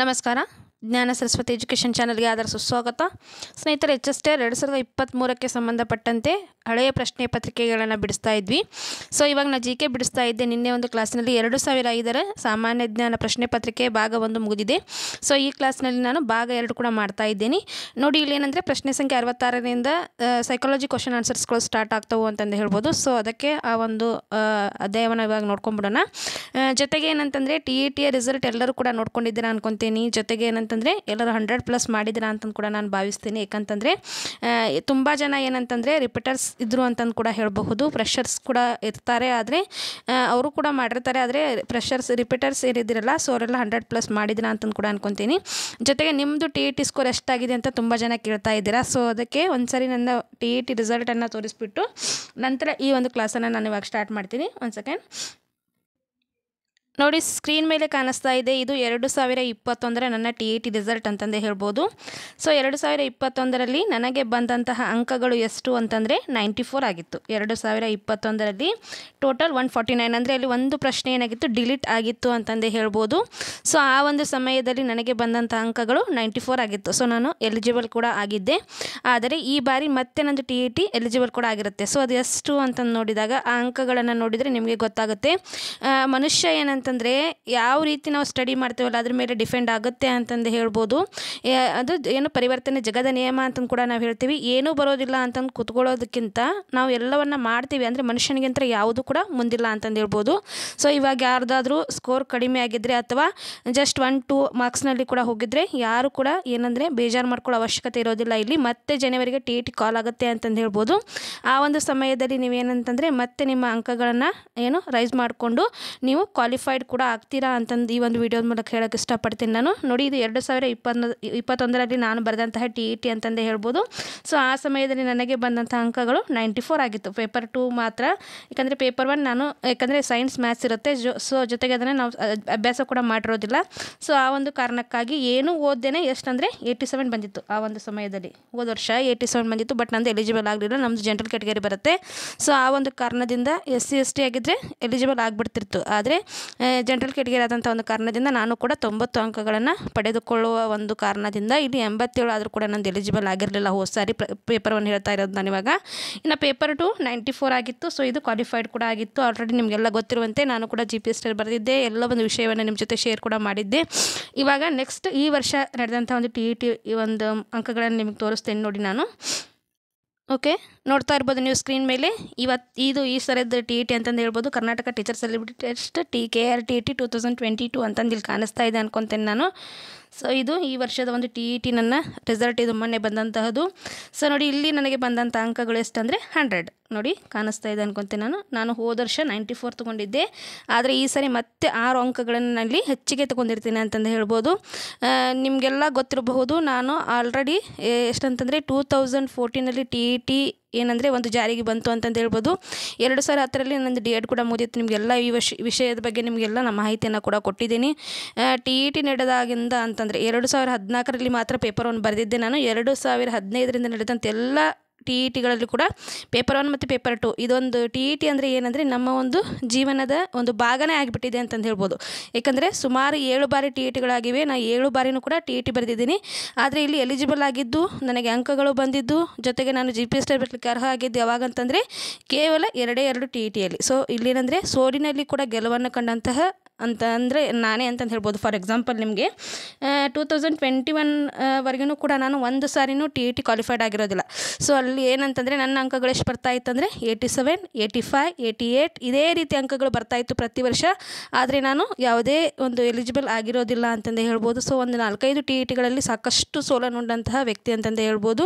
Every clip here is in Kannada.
ನಮಸ್ಕಾರ ಜ್ಞಾನ ಸರಸ್ವತಿ ಎಜುಕೇಷನ್ ಚಾನಲ್ಗೆ ಆದರ ಸುಸ್ವಾಗತ ಸ್ನೇಹಿತರೆ ಎಚ್ ಎಸ್ ಎರಡು ಸಾವಿರದ ಇಪ್ಪತ್ತ್ಮೂರಕ್ಕೆ ಸಂಬಂಧಪಟ್ಟಂತೆ ಹಳೆಯ ಪ್ರಶ್ನೆ ಪತ್ರಿಕೆಗಳನ್ನು ಬಿಡಿಸ್ತಾ ಇದ್ವಿ ಸೊ ಇವಾಗ ನಾನು ಜಿ ಕೆ ಬಿಡಿಸ್ತಾ ಇದ್ದೆ ನಿನ್ನೆ ಒಂದು ಕ್ಲಾಸ್ನಲ್ಲಿ ಎರಡು ಸಾವಿರ ಐದರ ಸಾಮಾನ್ಯ ಜ್ಞಾನ ಪ್ರಶ್ನೆ ಪತ್ರಿಕೆ ಭಾಗ ಒಂದು ಮುಗಿದಿದೆ ಸೊ ಈ ಕ್ಲಾಸ್ನಲ್ಲಿ ನಾನು ಭಾಗ ಎರಡು ಕೂಡ ಮಾಡ್ತಾ ಇದ್ದೀನಿ ನೋಡಿ ಇಲ್ಲಿ ಏನಂದರೆ ಪ್ರಶ್ನೆ ಸಂಖ್ಯೆ ಅರವತ್ತಾರರಿಂದ ಸೈಕಾಲಜಿ ಕ್ವಶನ್ ಆನ್ಸರ್ಸ್ಗಳು ಸ್ಟಾರ್ಟ್ ಆಗ್ತವು ಅಂತಂದು ಹೇಳ್ಬೋದು ಸೊ ಅದಕ್ಕೆ ಆ ಒಂದು ಅಧ್ಯಾಯವನ್ನು ಇವಾಗ ನೋಡ್ಕೊಂಬಿಡೋಣ ಜೊತೆಗೆ ಏನಂತಂದರೆ ಟಿ ಇ e ಟಿಯ ರಿಸಲ್ಟ್ ಎಲ್ಲರೂ ಕೂಡ ನೋಡ್ಕೊಂಡಿದ್ದೀರಾ ಅನ್ಕೊತೀನಿ ಜೊತೆಗೆ ಏನಂತ ಅಂತಂದರೆ ಎಲ್ಲರೂ ಹಂಡ್ರೆಡ್ ಪ್ಲಸ್ ಮಾಡಿದ್ರ ಅಂತಂದು ಕೂಡ ನಾನು ಭಾವಿಸ್ತೀನಿ ಯಾಕಂತಂದರೆ ತುಂಬ ಜನ ಏನಂತಂದರೆ ರಿಪೀಟರ್ಸ್ ಇದ್ದರು ಅಂತಂದು ಕೂಡ ಹೇಳಬಹುದು ಪ್ರೆಷರ್ಸ್ ಕೂಡ ಇರ್ತಾರೆ ಆದರೆ ಅವರು ಕೂಡ ಮಾಡಿರ್ತಾರೆ ಆದರೆ ಪ್ರೆಷರ್ಸ್ ರಿಪೀಟರ್ಸ್ ಏನಿದ್ದೀರಲ್ಲ ಸೊ ಅವರೆಲ್ಲ ಹಂಡ್ರೆಡ್ ಪ್ಲಸ್ ಮಾಡಿದ್ರ ಅಂತಂದು ಕೂಡ ಅನ್ಕೊತೀನಿ ಜೊತೆಗೆ ನಿಮ್ಮದು T E e T score ಎಷ್ಟಾಗಿದೆ ಅಂತ ತುಂಬ ಜನ ಕೇಳ್ತಾ ಇದ್ದೀರಾ ಸೊ ಅದಕ್ಕೆ ಒಂದ್ಸರಿ ನನ್ನ ಟಿ ಇ ಟಿ ರಿಸಲ್ಟನ್ನು ತೋರಿಸ್ಬಿಟ್ಟು ನಂತರ ಈ ಒಂದು ಕ್ಲಾಸನ್ನು ನಾನು ಇವಾಗ ಸ್ಟಾರ್ಟ್ ಮಾಡ್ತೀನಿ ಒಂದು ಸೆಕೆಂಡ್ ನೋಡಿ ಸ್ಕ್ರೀನ್ ಮೇಲೆ ಕಾಣಿಸ್ತಾ ಇದೆ ಇದು ಎರಡು ಸಾವಿರ ಇಪ್ಪತ್ತೊಂದರ ನನ್ನ ಟಿ ಇ ಟಿ ರಿಸಲ್ಟ್ ಅಂತಂದೇ ಹೇಳ್ಬೋದು ಸೊ ಎರಡು ಸಾವಿರ ಇಪ್ಪತ್ತೊಂದರಲ್ಲಿ ನನಗೆ ಬಂದಂತಹ ಅಂಕಗಳು ಎಷ್ಟು ಅಂತಂದರೆ ನೈಂಟಿ ಫೋರ್ ಆಗಿತ್ತು ಎರಡು ಸಾವಿರ ಇಪ್ಪತ್ತೊಂದರಲ್ಲಿ ಟೋಟಲ್ ಒನ್ ಫಾರ್ಟಿ ನೈನ್ ಅಂದರೆ ಅಲ್ಲಿ ಒಂದು ಪ್ರಶ್ನೆ ಏನಾಗಿತ್ತು ಡಿಲೀಟ್ ಆಗಿತ್ತು ಅಂತಂದೇ ಹೇಳ್ಬೋದು ಸೊ ಆ ಒಂದು ಸಮಯದಲ್ಲಿ ನನಗೆ ಬಂದಂಥ ಅಂಕಗಳು ನೈಂಟಿ ಫೋರ್ ಆಗಿತ್ತು ಸೊ ನಾನು ಎಲಿಜಿಬಲ್ ಕೂಡ ಆಗಿದ್ದೆ ಆದರೆ ಈ ಬಾರಿ ಮತ್ತೆ ನಂದು ಟಿ ಇ ಟಿ ಎಲಿಜಿಬಲ್ ಕೂಡ ಆಗಿರುತ್ತೆ ಸೊ ಅದು ಎಷ್ಟು ಅಂತಂದು ನೋಡಿದಾಗ ಆ ಅಂಕಗಳನ್ನು ನೋಡಿದರೆ ನಿಮಗೆ ಗೊತ್ತಾಗುತ್ತೆ ಮನುಷ್ಯ ಏನಂತ ಅಂತಂದರೆ ಯಾವ ರೀತಿ ನಾವು ಸ್ಟಡಿ ಮಾಡ್ತೀವಲ್ಲ ಅದ್ರ ಮೇಲೆ ಡಿಪೆಂಡ್ ಆಗುತ್ತೆ ಅಂತಂದು ಹೇಳ್ಬೋದು ಅದು ಏನು ಪರಿವರ್ತನೆ ಜಗದ ನಿಯಮ ಅಂತಂದು ಕೂಡ ನಾವು ಹೇಳ್ತೀವಿ ಏನೂ ಬರೋದಿಲ್ಲ ಅಂತಂದು ಕೂತ್ಕೊಳ್ಳೋದಕ್ಕಿಂತ ನಾವು ಎಲ್ಲವನ್ನು ಮಾಡ್ತೀವಿ ಅಂದರೆ ಮನುಷ್ಯನಿಗಿಂತ ಯಾವುದು ಕೂಡ ಮುಂದಿಲ್ಲ ಅಂತಂದು ಹೇಳ್ಬೋದು ಸೊ ಇವಾಗ ಯಾರ್ದಾದ್ರೂ ಸ್ಕೋರ್ ಕಡಿಮೆ ಆಗಿದ್ದರೆ ಅಥವಾ ಜಸ್ಟ್ ಒನ್ ಟೂ ಮಾರ್ಕ್ಸ್ನಲ್ಲಿ ಕೂಡ ಹೋಗಿದ್ರೆ ಯಾರು ಕೂಡ ಏನಂದರೆ ಬೇಜಾರು ಮಾಡ್ಕೊಳ್ಳೋ ಅವಶ್ಯಕತೆ ಇರೋದಿಲ್ಲ ಇಲ್ಲಿ ಮತ್ತೆ ಜನವರಿಗೆ ಟಿ ಟಿ e ಕಾಲ್ ಆಗುತ್ತೆ ಅಂತಂದು ಹೇಳ್ಬೋದು ಆ ಒಂದು ಸಮಯದಲ್ಲಿ ನೀವೇನಂತಂದರೆ ಮತ್ತೆ ನಿಮ್ಮ ಅಂಕಗಳನ್ನು ಏನು ರೈಸ್ ಮಾಡಿಕೊಂಡು ನೀವು ಕ್ವಾಲಿಫೈಡ್ ಕೂಡ ಆಗ್ತೀರಾ ಅಂತಂದು ಈ ಒಂದು ವಿಡಿಯೋದ ಮೂಲಕ ಹೇಳೋಕ್ಕೆ ಇಷ್ಟಪಡ್ತೀನಿ ನಾನು ನೋಡಿ ಇದು ಎರಡು ಸಾವಿರ ಇಪ್ಪತ್ತೊಂದು ಇಪ್ಪತ್ತೊಂದರಲ್ಲಿ ನಾನು ಬರೆದಂತಹ ಟಿ ಇ ಟಿ ಅಂತಂದೇ ಹೇಳ್ಬೋದು ಸೊ ಆ ಸಮಯದಲ್ಲಿ ನನಗೆ ಬಂದಂಥ ಅಂಕಗಳು ನೈಂಟಿ ಫೋರ್ ಆಗಿತ್ತು ಪೇಪರ್ ಟೂ ಮಾತ್ರ ಯಾಕಂದರೆ ಪೇಪರ್ ಒನ್ ನಾನು ಯಾಕಂದರೆ ಸೈನ್ಸ್ ಮ್ಯಾಥ್ಸ್ ಇರುತ್ತೆ ಜೊ ಸೊ ಜೊತೆಗೆ ಅದನ್ನು ನಾವು ಅಭ್ಯಾಸ ಕೂಡ ಮಾಡಿರೋದಿಲ್ಲ ಸೊ ಆ ಒಂದು ಕಾರಣಕ್ಕಾಗಿ ಏನೂ ಓದ್ದೇನೆ ಎಷ್ಟಂದರೆ ಏಯ್ಟಿ ಸೆವೆನ್ ಬಂದಿತ್ತು ಆ ಒಂದು ಸಮಯದಲ್ಲಿ ಹೋದ ವರ್ಷ ಏಯ್ಟಿ ಸೆವೆನ್ ಬಂದಿತ್ತು ಬಟ್ ನಂದು ಎಲಿಜಿಬಲ್ ಆಗಲಿಲ್ಲ ನಮ್ಮದು ಜನರಲ್ ಕ್ಯಾಟಗರಿ ಬರುತ್ತೆ ಸೊ ಆ ಒಂದು ಕಾರಣದಿಂದ ಎಸ್ ಸಿ ಎಸ್ ಟಿ ಆಗಿದ್ದರೆ ಎಲಿಜಿಬಲ್ ಆಗಿಬಿಡ್ತಿತ್ತು ಆದರೆ ಜನರಲ್ ಕೆಟಗರಿಯಾದಂಥ ಒಂದು ಕಾರಣದಿಂದ ನಾನು ಕೂಡ ತೊಂಬತ್ತು ಅಂಕಗಳನ್ನು ಪಡೆದುಕೊಳ್ಳುವ ಒಂದು ಕಾರಣದಿಂದ ಇಲ್ಲಿ ಎಂಬತ್ತೇಳು ಆದರೂ ಕೂಡ ನಂದು ಎಲಿಜಿಬಲ್ ಆಗಿರಲಿಲ್ಲ ಹೋದ ಸಾರಿ ಪೇಪರ್ ಒನ್ ಹೇಳ್ತಾ ಇರೋದು ನಾನು ಇವಾಗ ಇನ್ನು ಪೇಪರ್ ಟು ನೈಂಟಿ ಫೋರ್ ಆಗಿತ್ತು ಸೊ ಇದು ಕ್ವಾಲಿಫೈಡ್ ಕೂಡ ಆಗಿತ್ತು ಆಲ್ರೆಡಿ ನಿಮಗೆಲ್ಲ ಗೊತ್ತಿರುವಂತೆ ನಾನು ಕೂಡ ಜಿ ಪಿ ಎಸ್ ಬರೆದಿದ್ದೆ ಎಲ್ಲ ಒಂದು ವಿಷಯವನ್ನು ನಿಮ್ಮ ಜೊತೆ ಶೇರ್ ಕೂಡ ಮಾಡಿದ್ದೆ ಇವಾಗ ನೆಕ್ಸ್ಟ್ ಈ ವರ್ಷ ನಡೆದಂಥ ಒಂದು ಟಿ ಇ ಟಿ ಒಂದು ಅಂಕಗಳನ್ನು ನಿಮಗೆ ತೋರಿಸ್ತೇನೆ ನೋಡಿ ನಾನು ಓಕೆ ನೋಡ್ತಾ ಇರ್ಬೋದು ನೀವು ಸ್ಕ್ರೀನ್ ಮೇಲೆ ಇವತ್ತು ಇದು ಈ ಸರದ ಟಿ ಇ e ಟಿ ಅಂತಂದು ಹೇಳ್ಬೋದು Karnataka teacher celebrity test T K R T E T two thousand twenty two ಅಂತಂದು ಇಲ್ಲಿ ಕಾಣಿಸ್ತಾ ಇದೆ ಅನ್ಕೊತೇನೆ ನಾನು ಸೊ ಇದು ಈ ವರ್ಷದ ಒಂದು ಟಿ ಇ ಟಿ ನನ್ನ ರಿಸಲ್ಟ್ ಇದು ಮೊನ್ನೆ ಬಂದಂತಹದ್ದು ಸೊ ನೋಡಿ ಇಲ್ಲಿ ನನಗೆ ಬಂದಂಥ ಅಂಕಗಳು ಎಷ್ಟು ಅಂದರೆ ಹಂಡ್ರೆಡ್ ನೋಡಿ ಕಾಣಿಸ್ತಾ ಇದೆ ಅನ್ಕೊತೀನಿ ನಾನು ನಾನು ಹೋದ ವರ್ಷ ನೈಂಟಿ ಫೋರ್ ತೊಗೊಂಡಿದ್ದೆ ಆದರೆ ಈ ಸಾರಿ ಮತ್ತೆ ಆರು ಅಂಕಗಳನ್ನು ನಲ್ಲಿ ಹೆಚ್ಚಿಗೆ ತೊಗೊಂಡಿರ್ತೀನಿ ಅಂತಂದು ಹೇಳ್ಬೋದು ನಿಮಗೆಲ್ಲ ಗೊತ್ತಿರಬಹುದು ನಾನು ಆಲ್ರೆಡಿ ಎಷ್ಟಂತಂದರೆ ಟೂ ತೌಸಂಡ್ ಫೋರ್ಟೀನಲ್ಲಿ ಟಿ ಇ ಟಿ ಏನಂದರೆ ಒಂದು ಜಾರಿಗೆ ಬಂತು ಅಂತಂದು ಹೇಳ್ಬೋದು ಎರಡು ಸಾವಿರ ಹತ್ತರಲ್ಲಿ ನನ್ನದು ಡಿ ಎಡ್ ಕೂಡ ಮುಗಿದಿತ್ತು ನಿಮಗೆಲ್ಲ ಈ ವಿಷ ವಿಷಯದ ಬಗ್ಗೆ ನಿಮಗೆಲ್ಲ ನಮ್ಮ ಮಾಹಿತಿಯನ್ನು ಕೂಡ ಕೊಟ್ಟಿದ್ದೀನಿ ಟಿ ಇ ಟಿ ನಡೆದಾಗಿಂದ ಅಂತಂದರೆ ಎರಡು ಸಾವಿರ ಹದಿನಾಲ್ಕರಲ್ಲಿ ಮಾತ್ರ ಪೇಪರ್ ಒಂದು ಬರೆದಿದ್ದೆ ನಾನು ಎರಡು ಸಾವಿರ ಹದಿನೈದರಿಂದ ನಡೆದಂತೆಲ್ಲ ಟಿ ಇ ಟಿಗಳಲ್ಲಿ ಕೂಡ ಪೇಪರ್ ಒನ್ ಮತ್ತು ಪೇಪರ್ ಟು ಇದೊಂದು ಟಿ ಇ ಟಿ ಅಂದರೆ ಏನಂದರೆ ನಮ್ಮ ಒಂದು ಜೀವನದ ಒಂದು ಭಾಗನೇ ಆಗಿಬಿಟ್ಟಿದೆ ಅಂತಂದು ಹೇಳ್ಬೋದು ಏಕೆಂದರೆ ಸುಮಾರು ಏಳು ಬಾರಿ ಟಿ ಇ ಟಿಗಳಾಗಿವೆ ನಾನು ಏಳು ಬಾರಿನೂ ಕೂಡ ಟಿ ಇ ಟಿ ಬರೆದಿದ್ದೀನಿ ಆದರೆ ಇಲ್ಲಿ ಎಲಿಜಿಬಲ್ ಆಗಿದ್ದು ನನಗೆ ಅಂಕಗಳು ಬಂದಿದ್ದು ಜೊತೆಗೆ ನಾನು ಜಿ ಪಿ ಎಸ್ ಬರಲಿಕ್ಕೆ ಅರ್ಹ ಆಗಿದ್ದು ಯಾವಾಗಂತಂದರೆ ಕೇವಲ ಎರಡೇ ಎರಡು ಟಿ ಇ ಟಿಯಲ್ಲಿ ಸೊ ಇಲ್ಲೇನಂದರೆ ಸೋಡಿನಲ್ಲಿ ಕೂಡ ಗೆಲುವನ್ನು ಕಂಡಂತಹ ಅಂತ ಅಂದರೆ ನಾನೇ ಅಂತಂದು ಹೇಳ್ಬೋದು ಫಾರ್ ಎಕ್ಸಾಂಪಲ್ ನಿಮಗೆ ಟೂ ತೌಸಂಡ್ ಟ್ವೆಂಟಿ ಒನ್ ವರೆಗೂ ಕೂಡ ನಾನು ಒಂದು ಸಾರಿನೂ ಟಿ ಇ ಟಿ ಕ್ವಾಲಿಫೈಡ್ ಆಗಿರೋದಿಲ್ಲ ಸೊ ಅಲ್ಲಿ ಏನಂತಂದರೆ ನನ್ನ ಅಂಕಗಳು ಎಷ್ಟು ಬರ್ತಾ ಇತ್ತಂದರೆ eighty seven eighty five eighty eight ಇದೇ ರೀತಿ ಅಂಕಗಳು ಬರ್ತಾಯಿತ್ತು ಪ್ರತಿ ವರ್ಷ ಆದರೆ ನಾನು ಯಾವುದೇ ಒಂದು ಎಲಿಜಿಬಲ್ ಆಗಿರೋದಿಲ್ಲ ಅಂತಂದೇ ಹೇಳ್ಬೋದು ಸೊ ಒಂದು ನಾಲ್ಕೈದು ಟಿ ಇ e ಟಿಗಳಲ್ಲಿ ಸಾಕಷ್ಟು ಸೋಲನುಂಡಂತಹ ವ್ಯಕ್ತಿ ಅಂತಂದೇ ಹೇಳ್ಬೋದು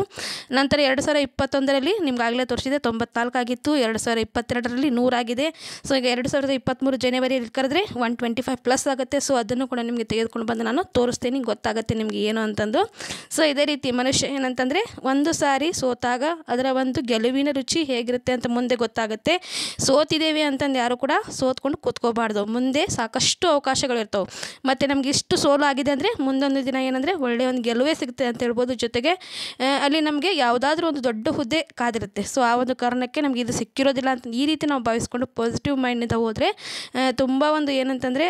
ನಂತರ ಎರಡು ಸಾವಿರ ಇಪ್ಪತ್ತೊಂದರಲ್ಲಿ ನಿಮ್ಗಾಗಲೇ ತೋರಿಸಿದೆ ತೊಂಬತ್ನಾಲ್ಕಾಗಿತ್ತು ಎರಡು ಸಾವಿರ ಇಪ್ಪತ್ತೆರಡರಲ್ಲಿ ನೂರಾಗಿದೆ ಸೊ ಈಗ ಎರಡು ಸಾವಿರದ ಇಪ್ಪತ್ತ್ಮೂರು ಜನವರಿಯಲ್ಲಿ ಕರೆದ್ರೆ ಒನ್ ಟ್ವೆಂಟಿ ಫೈವ್ ಪ್ಲಸ್ ಆಗುತ್ತೆ ಸೊ ಅದನ್ನು ಕೂಡ ನಿಮಗೆ ತೆಗೆದುಕೊಂಡು ಬಂದು ನಾನು ತೋರಿಸ್ತೀನಿ ಗೊತ್ತಾಗುತ್ತೆ ನಿಮಗೆ ಏನು ಅಂತಂದು ಸೊ ಇದೇ ರೀತಿ ಮನುಷ್ಯ ಏನಂತಂದರೆ ಒಂದು ಸಾರಿ ಸೋತಾಗ ಅದರ ಒಂದು ಗೆಲುವಿನ ರುಚಿ ಹೇಗಿರುತ್ತೆ ಅಂತ ಮುಂದೆ ಗೊತ್ತಾಗುತ್ತೆ ಸೋತಿದ್ದೇವೆ ಅಂತಂದು ಯಾರು ಕೂಡ ಸೋತ್ಕೊಂಡು ಕೂತ್ಕೋಬಾರ್ದು ಮುಂದೆ ಸಾಕಷ್ಟು ಅವಕಾಶಗಳಿರ್ತವೆ ಮತ್ತು ನಮಗೆ ಇಷ್ಟು ಸೋಲು ಆಗಿದೆ ಅಂದರೆ ಮುಂದೊಂದು ದಿನ ಏನಂದರೆ ಒಳ್ಳೆಯ ಒಂದು ಗೆಲುವೇ ಸಿಗುತ್ತೆ ಅಂತ ಹೇಳ್ಬೋದು ಜೊತೆಗೆ ಅಲ್ಲಿ ನಮಗೆ ಯಾವುದಾದ್ರೂ ಒಂದು ದೊಡ್ಡ ಹುದ್ದೆ ಕಾದಿರುತ್ತೆ ಸೊ ಆ ಒಂದು ಕಾರಣಕ್ಕೆ ನಮಗೆ ಇದು ಸಿಕ್ಕಿರೋದಿಲ್ಲ ಅಂತ ಈ ರೀತಿ ನಾವು ಭಾವಿಸ್ಕೊಂಡು ಪಾಸಿಟಿವ್ ಮೈಂಡಿಂದ ಹೋದರೆ ತುಂಬ ಒಂದು ಏನಂತಂದರೆ ಅಂದರೆ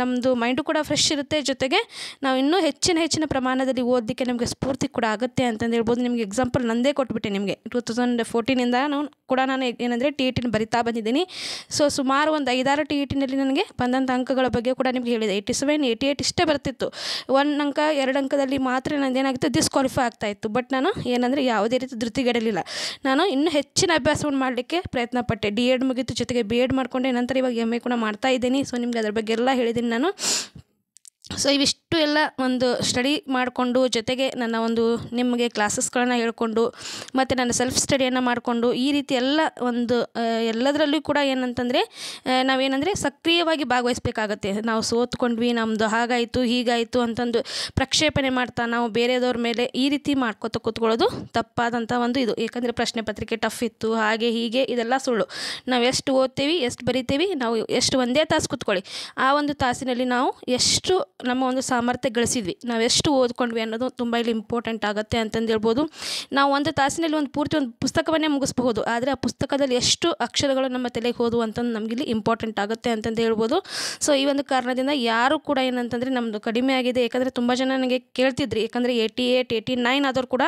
ನಮ್ಮದು ಮೈಂಡು ಕೂಡ ಫ್ರೆಶ್ ಇರುತ್ತೆ ಜೊತೆಗೆ ನಾವು ಇನ್ನೂ ಹೆಚ್ಚಿನ ಹೆಚ್ಚಿನ ಪ್ರಮಾಣದಲ್ಲಿ ಓದಲಿಕ್ಕೆ ನಮಗೆ ಸ್ಫೂರ್ತಿ ಕೂಡ ಆಗುತ್ತೆ ಅಂತಂದು ಹೇಳ್ಬೋದು ನಿಮಗೆ ಎಕ್ಸಾಂಪಲ್ ನಂದೇ ಕೊಟ್ಬಿಟ್ಟೆ ನಿಮಗೆ ಟೂ ತೌಸಂಡ್ ಫೋರ್ಟೀನಿಂದ ನಾನು ಕೂಡ ನಾನು ಏನಂದರೆ ಟಿ ಎ ಬರಿತಾ ಬಂದಿದ್ದೀನಿ ಸೊ ಸುಮಾರು ಒಂದು ಐದಾರು ಟಿ ಇಟಿನಲ್ಲಿ ನನಗೆ ಬಂದಂಥ ಅಂಕಗಳ ಬಗ್ಗೆ ಕೂಡ ನಿಮಗೆ ಹೇಳಿದೆ ಏಯ್ಟಿ ಸೆವೆನ್ ಏಯ್ಟಿ ಏಯ್ಟ್ ಇಷ್ಟೇ ಬರ್ತಿತ್ತು ಒಂದು ಅಂಕ ಎರಡು ಅಂಕದಲ್ಲಿ ಮಾತ್ರ ನಂದು ಏನಾಗಿತ್ತು ಡಿಸ್ಕ್ವಾಲಿಫೈ ಇತ್ತು ಬಟ್ ನಾನು ಏನಂದರೆ ಯಾವುದೇ ರೀತಿ ಧೃತಿಗೆಡಲಿಲ್ಲ ನಾನು ಇನ್ನೂ ಹೆಚ್ಚಿನ ಅಭ್ಯಾಸವನ್ನು ಮಾಡಲಿಕ್ಕೆ ಪ್ರಯತ್ನ ಪಟ್ಟೆ ಡಿ ಎಡ್ ಮುಗಿತು ಜೊತೆಗೆ ಬಿ ಎಡ್ ಮಾಡಿಕೊಂಡೆ ನಂತರ ಇವಾಗ ಎಮ್ ಎ ಕೂಡ ಮಾಡ್ತಾ ಇದ್ದೀನಿ ಸೊ ನಿಮಗೆ ಅದ್ರ ಬಗ್ಗೆ ಬಗ್ಗೆ ಎಲ್ಲ ನಾನು ಸೊ ಇವಿಷ್ಟು ಎಲ್ಲ ಒಂದು ಸ್ಟಡಿ ಮಾಡಿಕೊಂಡು ಜೊತೆಗೆ ನನ್ನ ಒಂದು ನಿಮಗೆ ಕ್ಲಾಸಸ್ಗಳನ್ನು ಹೇಳ್ಕೊಂಡು ಮತ್ತು ನನ್ನ ಸೆಲ್ಫ್ ಸ್ಟಡಿಯನ್ನು ಮಾಡಿಕೊಂಡು ಈ ರೀತಿ ಎಲ್ಲ ಒಂದು ಎಲ್ಲದರಲ್ಲೂ ಕೂಡ ಏನಂತಂದರೆ ನಾವೇನಂದರೆ ಸಕ್ರಿಯವಾಗಿ ಭಾಗವಹಿಸಬೇಕಾಗತ್ತೆ ನಾವು ಸೋತ್ಕೊಂಡ್ವಿ ನಮ್ಮದು ಹಾಗಾಯಿತು ಹೀಗಾಯಿತು ಅಂತಂದು ಪ್ರಕ್ಷೇಪಣೆ ಮಾಡ್ತಾ ನಾವು ಬೇರೆದವ್ರ ಮೇಲೆ ಈ ರೀತಿ ಮಾಡ್ಕೋತ ಕೂತ್ಕೊಳ್ಳೋದು ತಪ್ಪಾದಂಥ ಒಂದು ಇದು ಏಕೆಂದರೆ ಪ್ರಶ್ನೆ ಪತ್ರಿಕೆ ಟಫ್ ಇತ್ತು ಹಾಗೆ ಹೀಗೆ ಇದೆಲ್ಲ ಸುಳ್ಳು ನಾವು ಎಷ್ಟು ಓದ್ತೀವಿ ಎಷ್ಟು ಬರಿತೀವಿ ನಾವು ಎಷ್ಟು ಒಂದೇ ತಾಸು ಕೂತ್ಕೊಳ್ಳಿ ಆ ಒಂದು ತಾಸಿನಲ್ಲಿ ನಾವು ಎಷ್ಟು ನಮ್ಮ ಒಂದು ಸಾಮರ್ಥ್ಯ ಗಳಿಸಿದ್ವಿ ನಾವು ಎಷ್ಟು ಓದ್ಕೊಂಡ್ವಿ ಅನ್ನೋದು ತುಂಬ ಇಲ್ಲಿ ಇಂಪಾರ್ಟೆಂಟ್ ಆಗುತ್ತೆ ಅಂತಂದು ಹೇಳ್ಬೋದು ನಾವು ಒಂದು ತಾಸಿನಲ್ಲಿ ಒಂದು ಪೂರ್ತಿ ಒಂದು ಪುಸ್ತಕವನ್ನೇ ಮುಗಿಸ್ಬಹುದು ಆದರೆ ಆ ಪುಸ್ತಕದಲ್ಲಿ ಎಷ್ಟು ಅಕ್ಷರಗಳು ನಮ್ಮ ತಲೆಗೆ ಹೋದವು ಅಂತಂದು ನಮಗಿಲ್ಲಿ ಇಂಪಾರ್ಟೆಂಟ್ ಆಗುತ್ತೆ ಅಂತಂದು ಹೇಳ್ಬೋದು ಸೊ ಈ ಒಂದು ಕಾರಣದಿಂದ ಯಾರು ಕೂಡ ಏನಂತಂದರೆ ನಮ್ಮದು ಕಡಿಮೆ ಆಗಿದೆ ಯಾಕಂದರೆ ತುಂಬ ಜನ ನನಗೆ ಕೇಳ್ತಿದ್ರಿ ಯಾಕಂದರೆ ಏಯ್ಟಿ ಏಯ್ಟ್ ಏಯ್ಟಿ ನೈನ್ ಆದರೂ ಕೂಡ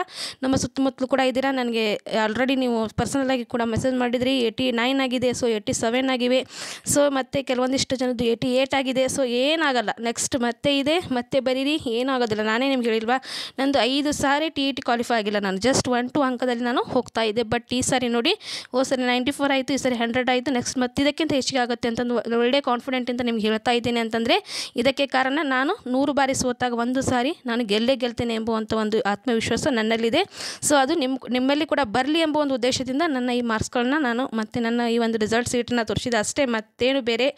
ನಮ್ಮ ಸುತ್ತಮುತ್ತಲು ಕೂಡ ಇದ್ದೀರಾ ನನಗೆ ಆಲ್ರೆಡಿ ನೀವು ಪರ್ಸನಲಾಗಿ ಕೂಡ ಮೆಸೇಜ್ ಮಾಡಿದ್ರಿ ಏಯ್ಟಿ ನೈನ್ ಆಗಿದೆ ಸೊ ಏಯ್ಟಿ ಸೆವೆನ್ ಆಗಿವೆ ಸೊ ಮತ್ತು ಕೆಲವೊಂದಿಷ್ಟು ಜನದ್ದು ಏಯ್ಟಿ ಏಯ್ಟ್ ಆಗಿದೆ ಸೊ ಏನಾಗಲ್ಲ ನೆಕ್ಸ್ಟ್ ಮತ್ತೆ ಮತ್ತೆ ಇದೆ ಮತ್ತೆ ಬರೀರಿ ಏನಾಗೋದಿಲ್ಲ ನಾನೇ ನಿಮ್ಗೆ ಹೇಳಿಲ್ವಾ ನಂದು ಐದು ಸಾರಿ ಟಿ ಇ ಟಿ ಕ್ವಾಲಿಫೈ ಆಗಿಲ್ಲ ನಾನು ಜಸ್ಟ್ ಒನ್ ಟು ಅಂಕದಲ್ಲಿ ನಾನು ಹೋಗ್ತಾ ಇದ್ದೆ ಬಟ್ ಈ ಸಾರಿ ನೋಡಿ ಓ ಸರಿ ನೈಂಟಿ ಫೋರ್ ಆಯಿತು ಈ ಸರಿ ಹಂಡ್ರೆಡ್ ಆಯಿತು ನೆಕ್ಸ್ಟ್ ಮತ್ತೆ ಇದಕ್ಕಿಂತ ಹೆಚ್ಚಿಗೆ ಆಗುತ್ತೆ ಅಂತಂದು ಒಳ್ಳೆ ಕಾನ್ಫಿಡೆಂಟ್ ಅಂತ ನಿಮ್ಗೆ ಹೇಳ್ತಾ ಇದ್ದೇನೆ ಅಂತಂದರೆ ಇದಕ್ಕೆ ಕಾರಣ ನಾನು ನೂರು ಬಾರಿ ಸೋತಾಗ ಒಂದು ಸಾರಿ ನಾನು ಗೆಲ್ಲೇ ಗೆಲ್ತೇನೆ ಎಂಬುವಂಥ ಒಂದು ಆತ್ಮವಿಶ್ವಾಸ ನನ್ನಲ್ಲಿದೆ ಸೊ ಅದು ನಿಮ್ಮ ನಿಮ್ಮಲ್ಲಿ ಕೂಡ ಬರಲಿ ಎಂಬ ಒಂದು ಉದ್ದೇಶದಿಂದ ನನ್ನ ಈ ಮಾರ್ಕ್ಸ್ಗಳನ್ನ ನಾನು ಮತ್ತು ನನ್ನ ಈ ಒಂದು ರಿಸಲ್ಟ್ ಸೀಟನ್ನು ತೋರಿಸಿದೆ ಅಷ್ಟೇ ಮತ್ತೇನು ಬೇರೆ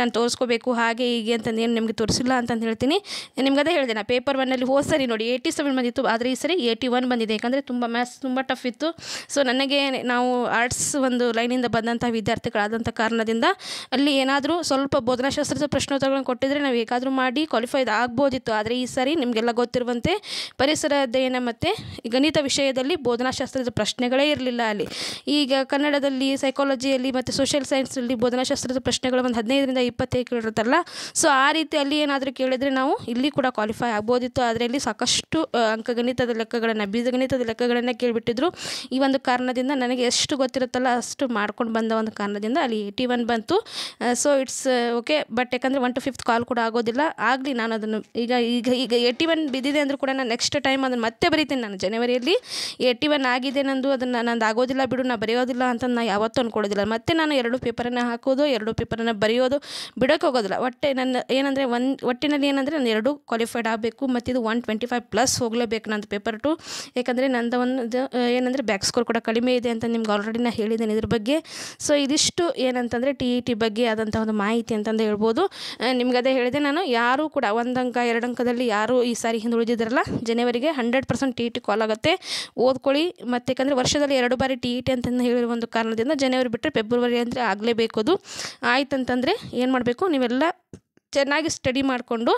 ನಾನು ತೋರಿಸ್ಕೋಬೇಕು ಹಾಗೆ ಹೀಗೆ ಏನು ನಿಮಗೆ ತೋರಿಸಿಲ್ಲ ಅಂತಂದು ಹೇಳ್ತೀನಿ ನಿಮ್ಗೆ ಅದೇ ಹೇಳಿದೆ ನಾ ಪೇಪರ್ ಒನ್ನಲ್ಲಿ ಹೋದ ಸರಿ ನೋಡಿ ಏಯ್ಟಿ ಸೆವೆನ್ ಬಂದಿತ್ತು ಆದರೆ ಈ ಸರಿ ಏಯ್ಟಿ ಒನ್ ಬಂದಿದೆ ಯಾಕಂದರೆ ತುಂಬ ಮ್ಯಾಥ್ಸ್ ತುಂಬ ಟಫ್ ಇತ್ತು ಸೊ ನನಗೆ ನಾವು ಆರ್ಟ್ಸ್ ಒಂದು ಲೈನಿಂದ ಬಂದಂಥ ವಿದ್ಯಾರ್ಥಿಗಳಾದಂಥ ಕಾರಣದಿಂದ ಅಲ್ಲಿ ಏನಾದರೂ ಸ್ವಲ್ಪ ಬೋಧನಾಶಾಸ್ತ್ರದ ಪ್ರಶ್ನೋತ್ತರಗಳನ್ನು ಕೊಟ್ಟಿದ್ರೆ ನಾವು ಹೇಗಾದರೂ ಮಾಡಿ ಕ್ವಾಲಿಫೈ ಆಗ್ಬೋದಿತ್ತು ಆದರೆ ಈ ಸರಿ ನಿಮಗೆಲ್ಲ ಗೊತ್ತಿರುವಂತೆ ಪರಿಸರ ಅಧ್ಯಯನ ಮತ್ತು ಗಣಿತ ವಿಷಯದಲ್ಲಿ ಬೋಧನಾಶಾಸ್ತ್ರದ ಪ್ರಶ್ನೆಗಳೇ ಇರಲಿಲ್ಲ ಅಲ್ಲಿ ಈಗ ಕನ್ನಡದಲ್ಲಿ ಸೈಕಾಲಜಿಯಲ್ಲಿ ಮತ್ತು ಸೋಷಿಯಲ್ ಸೈನ್ಸ್ನಲ್ಲಿ ಬೋಧನಾಶಾಸ್ತ್ರದ ಪ್ರಶ್ನೆಗಳು ಒಂದು ಹದಿನೈದರಿಂದ ಇಪ್ಪತ್ತೈದು ಕೇಳಿರುತ್ತಲ್ಲ ಸೊ ಆ ರೀತಿ ಅಲ್ಲಿ ಏನಾದರೂ ಕೇಳಿ ಹೇಳಿದರೆ ನಾವು ಇಲ್ಲಿ ಕೂಡ ಕ್ವಾಲಿಫೈ ಆಗ್ಬೋದಿತ್ತು ಆದರೆ ಇಲ್ಲಿ ಸಾಕಷ್ಟು ಅಂಕಗಣಿತದ ಲೆಕ್ಕಗಳನ್ನು ಬೀಜಗಣಿತದ ಲೆಕ್ಕಗಳನ್ನು ಕೇಳಿಬಿಟ್ಟಿದ್ರು ಈ ಒಂದು ಕಾರಣದಿಂದ ನನಗೆ ಎಷ್ಟು ಗೊತ್ತಿರುತ್ತಲ್ಲ ಅಷ್ಟು ಮಾಡ್ಕೊಂಡು ಬಂದ ಒಂದು ಕಾರಣದಿಂದ ಅಲ್ಲಿ ಏಯ್ಟಿ ಒನ್ ಬಂತು ಸೊ ಇಟ್ಸ್ ಓಕೆ ಬಟ್ ಯಾಕಂದರೆ ಒನ್ ಟು ಫಿಫ್ತ್ ಕಾಲ್ ಕೂಡ ಆಗೋದಿಲ್ಲ ಆಗಲಿ ನಾನು ಅದನ್ನು ಈಗ ಈಗ ಈಗ ಏಯ್ಟಿ ಒನ್ ಬಿದ್ದಿದೆ ಅಂದರೂ ಕೂಡ ನಾನು ನೆಕ್ಸ್ಟ್ ಟೈಮ್ ಅದನ್ನು ಮತ್ತೆ ಬರೀತೀನಿ ನಾನು ಜನವರಿಯಲ್ಲಿ ಏಯ್ಟಿ ಒನ್ ಆಗಿದೆ ನಂದು ಅದನ್ನು ನಂದು ಆಗೋದಿಲ್ಲ ಬಿಡು ನಾನು ಬರೆಯೋದಿಲ್ಲ ಅಂತ ನಾನು ಯಾವತ್ತೂ ಅಂದ್ಕೊಳ್ಳೋದಿಲ್ಲ ಮತ್ತೆ ನಾನು ಎರಡು ಪೇಪರನ್ನು ಹಾಕೋದು ಎರಡು ಪೇಪರನ್ನು ಬರೆಯೋದು ಬಿಡೋಕ್ಕೆ ಹೋಗೋದಿಲ್ಲ ಒಟ್ಟೆ ನನ್ನ ಏನಂದರೆ ಒಂದು ಒಟ್ಟಿನಲ್ಲಿ ಇದರಲ್ಲಿ ಏನಂದರೆ ನಾನು ಎರಡು ಕ್ವಾಲಿಫೈಡ್ ಆಗಬೇಕು ಮತ್ತು ಇದು ಒನ್ ಟ್ವೆಂಟಿ ಫೈವ್ ಪ್ಲಸ್ ಹೋಗಲೇಬೇಕು ನಂದು ಪೇಪರ್ ಟು ಯಾಕಂದರೆ ನಂದು ಒಂದು ಏನಂದರೆ ಬ್ಯಾಕ್ ಸ್ಕೋರ್ ಕೂಡ ಕಡಿಮೆ ಇದೆ ಅಂತ ನಿಮ್ಗೆ ಆಲ್ರೆಡಿ ನಾನು ಹೇಳಿದ್ದೇನೆ ಇದ್ರ ಬಗ್ಗೆ ಸೊ ಇದಿಷ್ಟು ಏನಂತಂದರೆ ಟಿ ಇ e ಟಿ ಬಗ್ಗೆ ಆದಂಥ ಒಂದು ಮಾಹಿತಿ ಅಂತಂದು ಹೇಳ್ಬೋದು ನಿಮ್ಗೆ ಅದೇ ಹೇಳಿದೆ ನಾನು ಯಾರೂ ಕೂಡ ಒಂದು ಅಂಕ ಎರಡು ಅಂಕದಲ್ಲಿ ಯಾರೂ ಈ ಸಾರಿ ಉಳಿದಿದ್ರಲ್ಲ ಜನವರಿಗೆ hundred percent T E T call ಆಗುತ್ತೆ ಓದ್ಕೊಳ್ಳಿ ಮತ್ತು ಯಾಕಂದರೆ ವರ್ಷದಲ್ಲಿ ಎರಡು ಬಾರಿ ಟಿ ಇ ಟಿ ಅಂತಂದು ಹೇಳಿರೋ ಒಂದು ಕಾರಣದಿಂದ ಜನವರಿ ಬಿಟ್ಟರೆ ಫೆಬ್ರವರಿ ಅಂದರೆ ಆಗಲೇಬೇಕು ಅದು ಆಯ್ತಂತಂದರೆ ಏನು ಮಾಡಬೇಕು ನೀವೆಲ್ಲ ಚೆನ್ನಾಗಿ ಸ್ಟಡಿ ಮಾಡಿಕೊಂಡು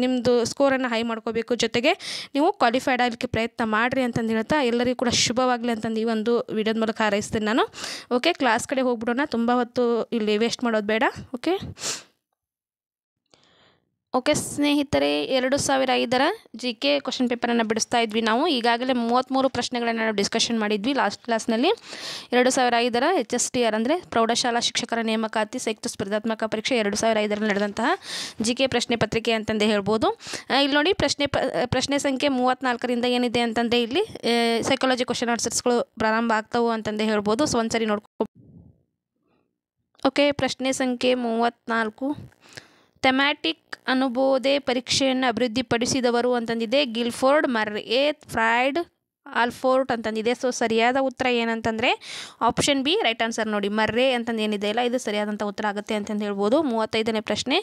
ನಿಮ್ಮದು ಸ್ಕೋರನ್ನು ಹೈ ಮಾಡ್ಕೋಬೇಕು ಜೊತೆಗೆ ನೀವು ಕ್ವಾಲಿಫೈಡ್ ಆಗಲಿಕ್ಕೆ ಪ್ರಯತ್ನ ಮಾಡಿರಿ ಅಂತಂದು ಹೇಳ್ತಾ ಎಲ್ಲರಿಗೂ ಕೂಡ ಶುಭವಾಗಲಿ ಅಂತಂದು ಈ ಒಂದು ವಿಡಿಯೋದ ಮೂಲಕ ಹಾರೈಸ್ತೀನಿ ನಾನು ಓಕೆ ಕ್ಲಾಸ್ ಕಡೆ ಹೋಗ್ಬಿಡೋಣ ತುಂಬ ಹೊತ್ತು ಇಲ್ಲಿ ವೇಸ್ಟ್ ಮಾಡೋದು ಬೇಡ ಓಕೆ ಓಕೆ ಸ್ನೇಹಿತರೆ ಎರಡು ಸಾವಿರ ಐದರ ಜಿ ಕೆ ಕ್ವಶನ್ ಪೇಪರನ್ನು ಬಿಡಿಸ್ತಾ ಇದ್ವಿ ನಾವು ಈಗಾಗಲೇ ಮೂವತ್ತ್ಮೂರು ಪ್ರಶ್ನೆಗಳನ್ನು ನಾವು ಡಿಸ್ಕಷನ್ ಮಾಡಿದ್ವಿ ಲಾಸ್ಟ್ ಕ್ಲಾಸ್ನಲ್ಲಿ ಎರಡು ಸಾವಿರ ಐದರ ಎಚ್ ಎಸ್ ಟಿ ಆರ್ ಅಂದರೆ ಪ್ರೌಢಶಾಲಾ ಶಿಕ್ಷಕರ ನೇಮಕಾತಿ ಸಂಯುಕ್ತ ಸ್ಪರ್ಧಾತ್ಮಕ ಪರೀಕ್ಷೆ ಎರಡು ಸಾವಿರ ಐದರಲ್ಲಿ ನಡೆದಂತಹ ಜಿ ಕೆ ಪ್ರಶ್ನೆ ಪತ್ರಿಕೆ ಅಂತಂದೇ ಹೇಳ್ಬೋದು ಇಲ್ಲಿ ನೋಡಿ ಪ್ರಶ್ನೆ ಪ ಪ್ರಶ್ನೆ ಸಂಖ್ಯೆ ಮೂವತ್ತ್ನಾಲ್ಕರಿಂದ ಏನಿದೆ ಅಂತಂದರೆ ಇಲ್ಲಿ ಸೈಕಾಲಜಿ ಕ್ವಶನ್ ಆನ್ಸರ್ಸ್ಗಳು ಪ್ರಾರಂಭ ಆಗ್ತವೆ ಅಂತಂದೇ ಹೇಳ್ಬೋದು ಸೊ ಒಂದ್ಸರಿ ನೋಡ್ಕೊ ಓಕೆ ಪ್ರಶ್ನೆ ಸಂಖ್ಯೆ ಮೂವತ್ತ್ನಾಲ್ಕು ಥೆಮ್ಯಾಟಿಕ್ ಅನುಬೋಧೆ ಪರೀಕ್ಷೆಯನ್ನು ಅಭಿವೃದ್ಧಿಪಡಿಸಿದವರು ಅಂತಂದಿದೆ Guilford A Freud Allport ಅಂತಂದಿದೆ ಸೊ ಸರಿಯಾದ ಉತ್ತರ ಏನಂತಂದರೆ ಆಪ್ಷನ್ ಬಿ ರೈಟ್ ಆನ್ಸರ್ ನೋಡಿ ಮರ್ರೆ ಅಂತಂದು ಏನಿದೆ ಅಲ್ಲ ಇದು ಸರಿಯಾದಂಥ ಉತ್ತರ ಆಗುತ್ತೆ ಅಂತಂದು ಹೇಳ್ಬೋದು ಮೂವತ್ತೈದನೇ ಪ್ರಶ್ನೆ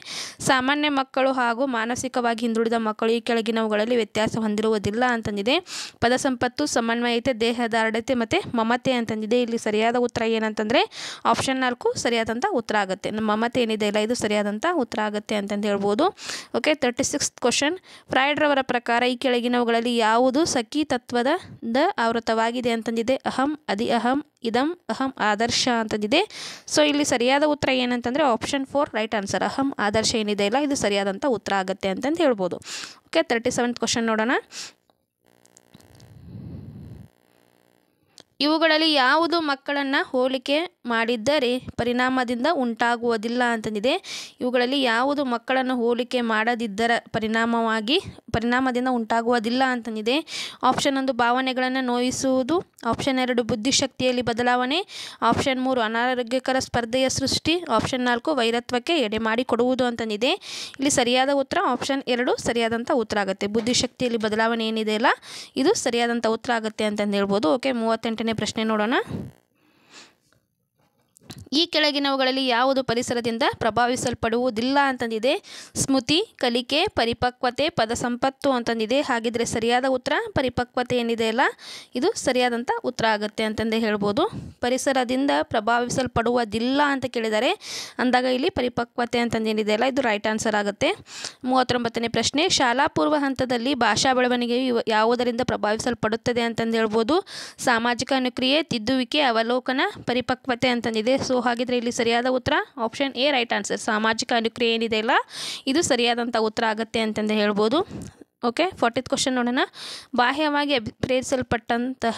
ಸಾಮಾನ್ಯ ಮಕ್ಕಳು ಹಾಗೂ ಮಾನಸಿಕವಾಗಿ ಹಿಂದುಳಿದ ಮಕ್ಕಳು ಈ ಕೆಳಗಿನವುಗಳಲ್ಲಿ ವ್ಯತ್ಯಾಸ ಹೊಂದಿರುವುದಿಲ್ಲ ಅಂತಂದಿದೆ ಪದ ಸಂಪತ್ತು ಸಮನ್ವಯತೆ ಅರ್ಡತೆ ಮತ್ತು ಮಮತೆ ಅಂತಂದಿದೆ ಇಲ್ಲಿ ಸರಿಯಾದ ಉತ್ತರ ಏನಂತಂದರೆ ಆಪ್ಷನ್ ನಾಲ್ಕು ಸರಿಯಾದಂಥ ಉತ್ತರ ಆಗುತ್ತೆ ಮಮತೆ ಏನಿದೆ ಇಲ್ಲ ಇದು ಸರಿಯಾದಂಥ ಉತ್ತರ ಆಗುತ್ತೆ ಅಂತಂದು ಹೇಳ್ಬೋದು ಓಕೆ ತರ್ಟಿ ಸಿಕ್ಸ್ ಕ್ವಶನ್ ರವರ ಪ್ರಕಾರ ಈ ಕೆಳಗಿನವುಗಳಲ್ಲಿ ಯಾವುದು ಸಖಿ ತತ್ವದ ದ ಆವೃತವಾಗಿದೆ ಅಂತಂದಿದೆ ಅಹಂ ಅದಿ ಅಹಂ ಇದಂ ಅಹಂ ಆದರ್ಶ ಅಂತಂದಿದೆ ಸೊ ಇಲ್ಲಿ ಸರಿಯಾದ ಉತ್ತರ ಏನಂತಂದರೆ ಆಪ್ಷನ್ ಫೋರ್ ರೈಟ್ ಆನ್ಸರ್ ಅಹಂ ಆದರ್ಶ ಏನಿದೆ ಇಲ್ಲ ಇದು ಸರಿಯಾದಂಥ ಉತ್ತರ ಆಗುತ್ತೆ ಅಂತಂದು ಹೇಳ್ಬೋದು ಓಕೆ ತರ್ಟಿ ಸೆವೆಂತ್ ಕ್ವಶನ್ ನೋಡೋಣ ಇವುಗಳಲ್ಲಿ ಯಾವುದು ಮಕ್ಕಳನ್ನು ಹೋಲಿಕೆ ಮಾಡಿದ್ದರೆ ಪರಿಣಾಮದಿಂದ ಉಂಟಾಗುವುದಿಲ್ಲ ಅಂತಂದಿದೆ ಇವುಗಳಲ್ಲಿ ಯಾವುದು ಮಕ್ಕಳನ್ನು ಹೋಲಿಕೆ ಮಾಡದಿದ್ದರ ಪರಿಣಾಮವಾಗಿ ಪರಿಣಾಮದಿಂದ ಉಂಟಾಗುವುದಿಲ್ಲ ಅಂತಂದಿದೆ ಆಪ್ಷನ್ ಒಂದು ಭಾವನೆಗಳನ್ನು ನೋಯಿಸುವುದು ಆಪ್ಷನ್ ಎರಡು ಬುದ್ಧಿಶಕ್ತಿಯಲ್ಲಿ ಬದಲಾವಣೆ ಆಪ್ಷನ್ ಮೂರು ಅನಾರೋಗ್ಯಕರ ಸ್ಪರ್ಧೆಯ ಸೃಷ್ಟಿ ಆಪ್ಷನ್ ನಾಲ್ಕು ವೈರತ್ವಕ್ಕೆ ಎಡೆ ಮಾಡಿಕೊಡುವುದು ಅಂತಂದಿದೆ ಇಲ್ಲಿ ಸರಿಯಾದ ಉತ್ತರ ಆಪ್ಷನ್ ಎರಡು ಸರಿಯಾದಂಥ ಉತ್ತರ ಆಗುತ್ತೆ ಬುದ್ಧಿಶಕ್ತಿಯಲ್ಲಿ ಬದಲಾವಣೆ ಏನಿದೆ ಅಲ್ಲ ಇದು ಸರಿಯಾದಂಥ ಉತ್ತರ ಆಗುತ್ತೆ ಅಂತಂದು ಹೇಳ್ಬೋದು ಓಕೆ ಮೂವತ್ತೆಂಟನೇ ಪ್ರಶ್ನೆ ನೋಡೋಣ ಈ ಕೆಳಗಿನವುಗಳಲ್ಲಿ ಯಾವುದು ಪರಿಸರದಿಂದ ಪ್ರಭಾವಿಸಲ್ಪಡುವುದಿಲ್ಲ ಅಂತಂದಿದೆ ಸ್ಮೃತಿ ಕಲಿಕೆ ಪರಿಪಕ್ವತೆ ಪದ ಸಂಪತ್ತು ಅಂತಂದಿದೆ ಹಾಗಿದ್ರೆ ಸರಿಯಾದ ಉತ್ತರ ಪರಿಪಕ್ವತೆ ಏನಿದೆಯಲ್ಲ ಇದು ಸರಿಯಾದಂಥ ಉತ್ತರ ಆಗುತ್ತೆ ಅಂತಂದೇ ಹೇಳ್ಬೋದು ಪರಿಸರದಿಂದ ಪ್ರಭಾವಿಸಲ್ಪಡುವುದಿಲ್ಲ ಅಂತ ಕೇಳಿದರೆ ಅಂದಾಗ ಇಲ್ಲಿ ಪರಿಪಕ್ವತೆ ಅಂತಂದೇನಿದೆಯಲ್ಲ ಇದು ರೈಟ್ ಆನ್ಸರ್ ಆಗುತ್ತೆ ಮೂವತ್ತೊಂಬತ್ತನೇ ಪ್ರಶ್ನೆ ಶಾಲಾ ಪೂರ್ವ ಹಂತದಲ್ಲಿ ಭಾಷಾ ಬೆಳವಣಿಗೆಯು ಯಾವುದರಿಂದ ಪ್ರಭಾವಿಸಲ್ಪಡುತ್ತದೆ ಅಂತಂದು ಹೇಳ್ಬೋದು ಸಾಮಾಜಿಕ ಅನುಕ್ರಿಯೆ ತಿದ್ದುವಿಕೆ ಅವಲೋಕನ ಪರಿಪಕ್ವತೆ ಅಂತಂದಿದೆ ಸೊ ಹಾಗಿದ್ರೆ ಇಲ್ಲಿ ಸರಿಯಾದ ಉತ್ತರ ಆಪ್ಷನ್ ಎ ರೈಟ್ ಆನ್ಸರ್ ಸಾಮಾಜಿಕ ಅನುಕ್ರಿಯೆ ಏನಿದೆ ಅಲ್ಲ ಇದು ಸರಿಯಾದಂಥ ಉತ್ತರ ಆಗುತ್ತೆ ಅಂತಂದು ಹೇಳ್ಬೋದು ಓಕೆ ಫಾರ್ಟಿತ್ ಕ್ವಶನ್ ನೋಡೋಣ ಬಾಹ್ಯವಾಗಿ ಪ್ರೇರಿಸಲ್ಪಟ್ಟಂತಹ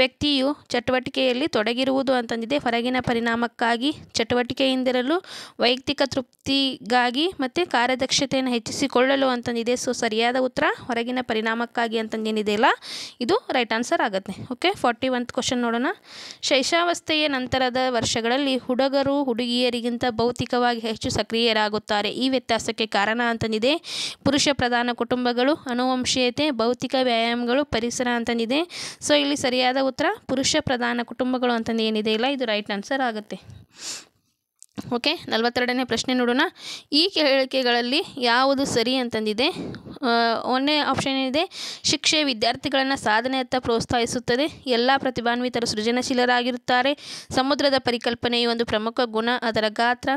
ವ್ಯಕ್ತಿಯು ಚಟುವಟಿಕೆಯಲ್ಲಿ ತೊಡಗಿರುವುದು ಅಂತಂದಿದೆ ಹೊರಗಿನ ಪರಿಣಾಮಕ್ಕಾಗಿ ಚಟುವಟಿಕೆಯಿಂದಿರಲು ವೈಯಕ್ತಿಕ ತೃಪ್ತಿಗಾಗಿ ಮತ್ತು ಕಾರ್ಯದಕ್ಷತೆಯನ್ನು ಹೆಚ್ಚಿಸಿಕೊಳ್ಳಲು ಅಂತಂದಿದೆ ಸೊ ಸರಿಯಾದ ಉತ್ತರ ಹೊರಗಿನ ಪರಿಣಾಮಕ್ಕಾಗಿ ಅಂತಂದೇನಿದೆಯಲ್ಲ ಇದು ರೈಟ್ ಆನ್ಸರ್ ಆಗುತ್ತೆ ಓಕೆ ಫಾರ್ಟಿ ಒಂತ್ ಕ್ವಶನ್ ನೋಡೋಣ ಶೈಶಾವಸ್ಥೆಯ ನಂತರದ ವರ್ಷಗಳಲ್ಲಿ ಹುಡುಗರು ಹುಡುಗಿಯರಿಗಿಂತ ಭೌತಿಕವಾಗಿ ಹೆಚ್ಚು ಸಕ್ರಿಯರಾಗುತ್ತಾರೆ ಈ ವ್ಯತ್ಯಾಸಕ್ಕೆ ಕಾರಣ ಅಂತಂದಿದೆ ಪುರುಷ ಪ್ರಧಾನ ಕುಟುಂಬಗಳು ಅನುವಂಶೀಯತೆ ಭೌತಿಕ ವ್ಯಾಯಾಮಗಳು ಪರಿಸರ ಅಂತಂದಿದೆ ಸೊ ಇಲ್ಲಿ ಸರಿಯಾದ ಉತ್ತರ ಪುರುಷ ಪ್ರಧಾನ ಕುಟುಂಬಗಳು ಅಂತಂದು ಏನಿದೆ ಇಲ್ಲ ಇದು ರೈಟ್ ಆನ್ಸರ್ ಆಗುತ್ತೆ ಓಕೆ ನಲವತ್ತೆರಡನೇ ಪ್ರಶ್ನೆ ನೋಡೋಣ ಈ ಕೇಳಿಕೆಗಳಲ್ಲಿ ಯಾವುದು ಸರಿ ಅಂತಂದಿದೆ ಒಂದೇ ಆಪ್ಷನ್ ಏನಿದೆ ಶಿಕ್ಷೆ ವಿದ್ಯಾರ್ಥಿಗಳನ್ನು ಸಾಧನೆಯತ್ತ ಪ್ರೋತ್ಸಾಹಿಸುತ್ತದೆ ಎಲ್ಲ ಪ್ರತಿಭಾನ್ವಿತರು ಸೃಜನಶೀಲರಾಗಿರುತ್ತಾರೆ ಸಮುದ್ರದ ಪರಿಕಲ್ಪನೆಯು ಒಂದು ಪ್ರಮುಖ ಗುಣ ಅದರ ಗಾತ್ರ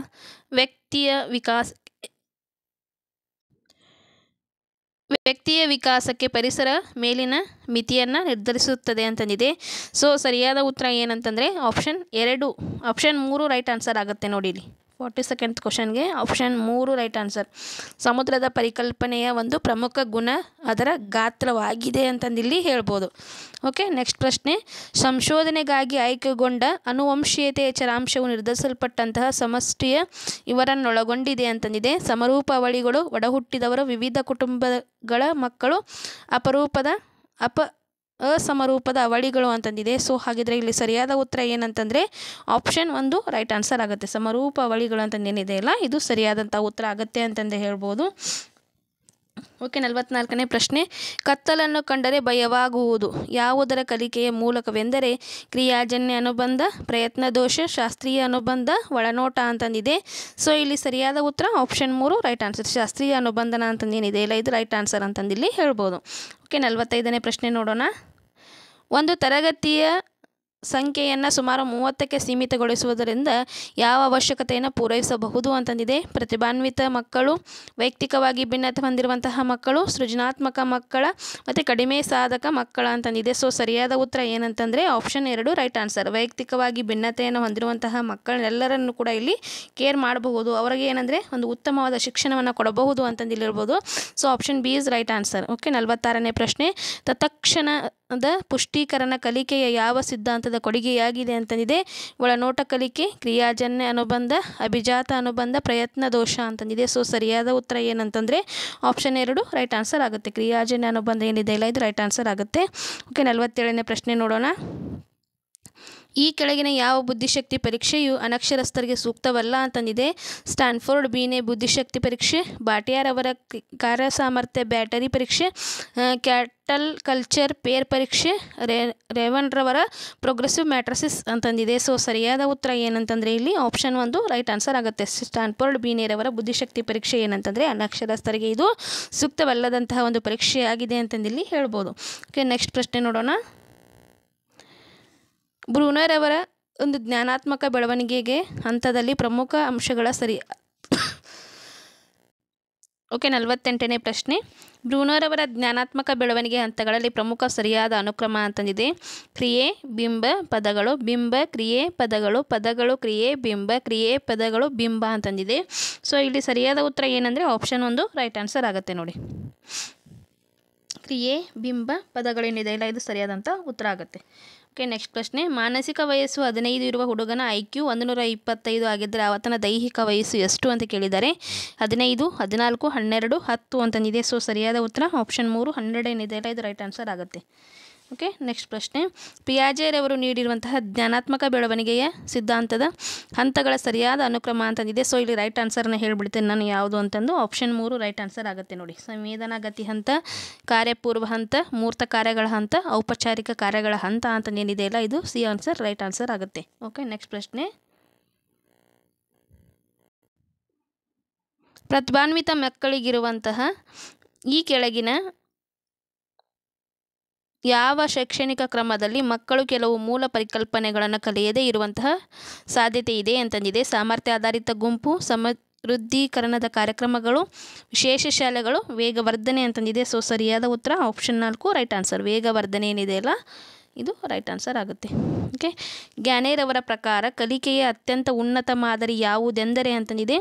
ವ್ಯಕ್ತಿಯ ವಿಕಾಸ ವ್ಯಕ್ತಿಯ ವಿಕಾಸಕ್ಕೆ ಪರಿಸರ ಮೇಲಿನ ಮಿತಿಯನ್ನು ನಿರ್ಧರಿಸುತ್ತದೆ ಅಂತಂದಿದೆ ಸೊ ಸರಿಯಾದ ಉತ್ತರ ಏನಂತಂದರೆ ಆಪ್ಷನ್ ಎರಡು ಆಪ್ಷನ್ ಮೂರು ರೈಟ್ ಆನ್ಸರ್ ಆಗುತ್ತೆ ನೋಡಿರಿ ಫಾರ್ಟಿ ಸೆಕೆಂಡ್ ಕ್ವಶನ್ಗೆ ಆಪ್ಷನ್ ಮೂರು ರೈಟ್ ಆನ್ಸರ್ ಸಮುದ್ರದ ಪರಿಕಲ್ಪನೆಯ ಒಂದು ಪ್ರಮುಖ ಗುಣ ಅದರ ಗಾತ್ರವಾಗಿದೆ ಇಲ್ಲಿ ಹೇಳ್ಬೋದು ಓಕೆ ನೆಕ್ಸ್ಟ್ ಪ್ರಶ್ನೆ ಸಂಶೋಧನೆಗಾಗಿ ಆಯ್ಕೆಗೊಂಡ ಅನುವಂಶೀಯತೆಯ ಚರಾಂಶವು ನಿರ್ಧರಿಸಲ್ಪಟ್ಟಂತಹ ಸಮಷ್ಟಿಯ ಇವರನ್ನೊಳಗೊಂಡಿದೆ ಅಂತಂದಿದೆ ಸಮರೂಪಾವಳಿಗಳು ಒಡಹುಟ್ಟಿದವರು ವಿವಿಧ ಕುಟುಂಬಗಳ ಮಕ್ಕಳು ಅಪರೂಪದ ಅಪ ಅಸಮರೂಪದ ಅವಳಿಗಳು ಅಂತಂದಿದೆ ಸೊ ಹಾಗಿದ್ರೆ ಇಲ್ಲಿ ಸರಿಯಾದ ಉತ್ತರ ಏನಂತಂದರೆ ಆಪ್ಷನ್ ಒಂದು ರೈಟ್ ಆನ್ಸರ್ ಆಗುತ್ತೆ ಸಮರೂಪ ಅವಳಿಗಳು ಅಂತಂದೇನಿದೆ ಅಲ್ಲ ಇದು ಸರಿಯಾದಂಥ ಉತ್ತರ ಆಗುತ್ತೆ ಅಂತಂದು ಹೇಳ್ಬೋದು ಓಕೆ ನಲವತ್ನಾಲ್ಕನೇ ಪ್ರಶ್ನೆ ಕತ್ತಲನ್ನು ಕಂಡರೆ ಭಯವಾಗುವುದು ಯಾವುದರ ಕಲಿಕೆಯ ಮೂಲಕವೆಂದರೆ ಕ್ರಿಯಾಜನ್ಯ ಅನುಬಂಧ ಪ್ರಯತ್ನ ದೋಷ ಶಾಸ್ತ್ರೀಯ ಅನುಬಂಧ ಒಳನೋಟ ಅಂತಂದಿದೆ ಸೊ ಇಲ್ಲಿ ಸರಿಯಾದ ಉತ್ತರ ಆಪ್ಷನ್ ಮೂರು ರೈಟ್ ಆನ್ಸರ್ ಶಾಸ್ತ್ರೀಯ ಅನುಬಂಧನ ಅಂತಂದೇನಿದೆ ಇಲ್ಲ ಇದು ರೈಟ್ ಆನ್ಸರ್ ಅಂತಂದಿಲ್ಲಿ ಹೇಳ್ಬೋದು ಓಕೆ ನಲವತ್ತೈದನೇ ಪ್ರಶ್ನೆ ನೋಡೋಣ ಒಂದು ತರಗತಿಯ ಸಂಖ್ಯೆಯನ್ನು ಸುಮಾರು ಮೂವತ್ತಕ್ಕೆ ಸೀಮಿತಗೊಳಿಸುವುದರಿಂದ ಯಾವ ಅವಶ್ಯಕತೆಯನ್ನು ಪೂರೈಸಬಹುದು ಅಂತಂದಿದೆ ಪ್ರತಿಭಾನ್ವಿತ ಮಕ್ಕಳು ವೈಯಕ್ತಿಕವಾಗಿ ಭಿನ್ನತೆ ಹೊಂದಿರುವಂತಹ ಮಕ್ಕಳು ಸೃಜನಾತ್ಮಕ ಮಕ್ಕಳ ಮತ್ತು ಕಡಿಮೆ ಸಾಧಕ ಮಕ್ಕಳ ಅಂತಂದಿದೆ ಸೊ ಸರಿಯಾದ ಉತ್ತರ ಏನಂತಂದರೆ ಆಪ್ಷನ್ ಎರಡು ರೈಟ್ ಆನ್ಸರ್ ವೈಯಕ್ತಿಕವಾಗಿ ಭಿನ್ನತೆಯನ್ನು ಹೊಂದಿರುವಂತಹ ಮಕ್ಕಳನ್ನೆಲ್ಲರನ್ನು ಕೂಡ ಇಲ್ಲಿ ಕೇರ್ ಮಾಡಬಹುದು ಅವರಿಗೆ ಏನಂದರೆ ಒಂದು ಉತ್ತಮವಾದ ಶಿಕ್ಷಣವನ್ನು ಕೊಡಬಹುದು ಅಂತಂದಿಲ್ಲಿರ್ಬೋದು so option B is right answer okay ನಲವತ್ತಾರನೇ ಪ್ರಶ್ನೆ ತತ್ಕ್ಷಣ ದ ಪುಷ್ಟೀಕರಣ ಕಲಿಕೆಯ ಯಾವ ಸಿದ್ಧಾಂತದ ಕೊಡುಗೆಯಾಗಿದೆ ಅಂತಂದಿದೆ ನೋಟ ಕಲಿಕೆ ಕ್ರಿಯಾಜನ್ಯ ಅನುಬಂಧ ಅಭಿಜಾತ ಅನುಬಂಧ ಪ್ರಯತ್ನ ದೋಷ ಅಂತಂದಿದೆ ಸೊ ಸರಿಯಾದ ಉತ್ತರ ಏನಂತಂದರೆ ಆಪ್ಷನ್ ಎರಡು ರೈಟ್ ಆನ್ಸರ್ ಆಗುತ್ತೆ ಕ್ರಿಯಾಜನ್ಯ ಅನುಬಂಧ ಏನಿದೆ ಇಲ್ಲ ಇದು ರೈಟ್ ಆನ್ಸರ್ ಆಗುತ್ತೆ ಓಕೆ ನಲವತ್ತೇಳನೇ ಪ್ರಶ್ನೆ ನೋಡೋಣ ಈ ಕೆಳಗಿನ ಯಾವ ಬುದ್ಧಿಶಕ್ತಿ ಪರೀಕ್ಷೆಯು ಅನಕ್ಷರಸ್ಥರಿಗೆ ಸೂಕ್ತವಲ್ಲ ಅಂತಂದಿದೆ ಸ್ಟ್ಯಾನ್ಫೋರ್ಡ್ ಬೀನೆ ಬುದ್ಧಿಶಕ್ತಿ ಪರೀಕ್ಷೆ ಬಾಟಿಯಾರ್ ಅವರ ಸಾಮರ್ಥ್ಯ ಬ್ಯಾಟರಿ ಪರೀಕ್ಷೆ ಕ್ಯಾಟಲ್ ಕಲ್ಚರ್ ಪೇರ್ ಪರೀಕ್ಷೆ ರೇ ರೇವಣ್ರವರ ಪ್ರೋಗ್ರೆಸಿವ್ ಮ್ಯಾಟ್ರಸಿಸ್ ಅಂತಂದಿದೆ ಸೊ ಸರಿಯಾದ ಉತ್ತರ ಏನಂತಂದರೆ ಇಲ್ಲಿ ಆಪ್ಷನ್ ಒಂದು ರೈಟ್ ಆನ್ಸರ್ ಆಗುತ್ತೆ ಸ್ಟ್ಯಾನ್ಫೋರ್ಡ್ ಬೀನೇರವರ ಬುದ್ಧಿಶಕ್ತಿ ಪರೀಕ್ಷೆ ಏನಂತಂದರೆ ಅನಕ್ಷರಸ್ಥರಿಗೆ ಇದು ಸೂಕ್ತವಲ್ಲದಂತಹ ಒಂದು ಪರೀಕ್ಷೆ ಆಗಿದೆ ಅಂತಂದಿಲ್ಲಿ ಹೇಳ್ಬೋದು ಓಕೆ ನೆಕ್ಸ್ಟ್ ಪ್ರಶ್ನೆ ನೋಡೋಣ ಬ್ರೂನರವರ ಒಂದು ಜ್ಞಾನಾತ್ಮಕ ಬೆಳವಣಿಗೆಗೆ ಹಂತದಲ್ಲಿ ಪ್ರಮುಖ ಅಂಶಗಳ ಸರಿ ಓಕೆ ನಲವತ್ತೆಂಟನೇ ಪ್ರಶ್ನೆ ಬ್ರೂನರವರ ಜ್ಞಾನಾತ್ಮಕ ಬೆಳವಣಿಗೆ ಹಂತಗಳಲ್ಲಿ ಪ್ರಮುಖ ಸರಿಯಾದ ಅನುಕ್ರಮ ಅಂತಂದಿದೆ ಕ್ರಿಯೆ ಬಿಂಬ ಪದಗಳು ಬಿಂಬ ಕ್ರಿಯೆ ಪದಗಳು ಪದಗಳು ಕ್ರಿಯೆ ಬಿಂಬ ಕ್ರಿಯೆ ಪದಗಳು ಬಿಂಬ ಅಂತಂದಿದೆ ಸೊ ಇಲ್ಲಿ ಸರಿಯಾದ ಉತ್ತರ ಏನಂದರೆ ಆಪ್ಷನ್ ಒಂದು ರೈಟ್ ಆನ್ಸರ್ ಆಗುತ್ತೆ ನೋಡಿ ಕ್ರಿಯೆ ಬಿಂಬ ಪದಗಳೇನಿದೆ ಇಲ್ಲ ಇದು ಸರಿಯಾದಂಥ ಉತ್ತರ ಆಗುತ್ತೆ ಓಕೆ ನೆಕ್ಸ್ಟ್ ಪ್ರಶ್ನೆ ಮಾನಸಿಕ ವಯಸ್ಸು ಹದಿನೈದು ಇರುವ ಹುಡುಗನ ಐ ಕ್ಯೂ ನೂರ ಇಪ್ಪತ್ತೈದು ಆಗಿದ್ದರೆ ಆತನ ದೈಹಿಕ ವಯಸ್ಸು ಎಷ್ಟು ಅಂತ ಕೇಳಿದ್ದಾರೆ ಹದಿನೈದು ಹದಿನಾಲ್ಕು ಹನ್ನೆರಡು ಹತ್ತು ಅಂತಂದಿದೆ ಸೊ ಸರಿಯಾದ ಉತ್ತರ ಆಪ್ಷನ್ ಮೂರು ಹನ್ನೆರಡು ಏನಿದೆ ಇದು ರೈಟ್ ಆನ್ಸರ್ ಆಗುತ್ತೆ ಓಕೆ ನೆಕ್ಸ್ಟ್ ಪ್ರಶ್ನೆ ಪಿಯಾಜೆರವರು ನೀಡಿರುವಂತಹ ಜ್ಞಾನಾತ್ಮಕ ಬೆಳವಣಿಗೆಯ ಸಿದ್ಧಾಂತದ ಹಂತಗಳ ಸರಿಯಾದ ಅನುಕ್ರಮ ಅಂತಂದಿದೆ ಸೊ ಇಲ್ಲಿ ರೈಟ್ ಆನ್ಸರ್ನ ಹೇಳ್ಬಿಡ್ತೇನೆ ನಾನು ಯಾವುದು ಅಂತಂದು ಆಪ್ಷನ್ ಮೂರು ರೈಟ್ ಆನ್ಸರ್ ಆಗುತ್ತೆ ನೋಡಿ ಸಂವೇದನಾ ಗತಿ ಹಂತ ಕಾರ್ಯಪೂರ್ವ ಹಂತ ಮೂರ್ತ ಕಾರ್ಯಗಳ ಹಂತ ಔಪಚಾರಿಕ ಕಾರ್ಯಗಳ ಹಂತ ಅಲ್ಲ ಇದು ಸಿ ಆನ್ಸರ್ ರೈಟ್ ಆನ್ಸರ್ ಆಗುತ್ತೆ ಓಕೆ ನೆಕ್ಸ್ಟ್ ಪ್ರಶ್ನೆ ಪ್ರತಿಭಾನ್ವಿತ ಮಕ್ಕಳಿಗಿರುವಂತಹ ಈ ಕೆಳಗಿನ ಯಾವ ಶೈಕ್ಷಣಿಕ ಕ್ರಮದಲ್ಲಿ ಮಕ್ಕಳು ಕೆಲವು ಮೂಲ ಪರಿಕಲ್ಪನೆಗಳನ್ನು ಕಲಿಯದೇ ಇರುವಂತಹ ಸಾಧ್ಯತೆ ಇದೆ ಅಂತಂದಿದೆ ಸಾಮರ್ಥ್ಯ ಆಧಾರಿತ ಗುಂಪು ಸಮೃದ್ಧೀಕರಣದ ಕಾರ್ಯಕ್ರಮಗಳು ವಿಶೇಷ ಶಾಲೆಗಳು ವೇಗವರ್ಧನೆ ಅಂತಂದಿದೆ ಸೊ ಸರಿಯಾದ ಉತ್ತರ ಆಪ್ಷನ್ ನಾಲ್ಕು ರೈಟ್ ಆನ್ಸರ್ ವೇಗವರ್ಧನೆ ಏನಿದೆ ಅಲ್ಲ ಇದು ರೈಟ್ ಆನ್ಸರ್ ಆಗುತ್ತೆ ಓಕೆ ಗ್ಯಾನೇರವರ ಪ್ರಕಾರ ಕಲಿಕೆಯ ಅತ್ಯಂತ ಉನ್ನತ ಮಾದರಿ ಯಾವುದೆಂದರೆ ಅಂತಂದಿದೆ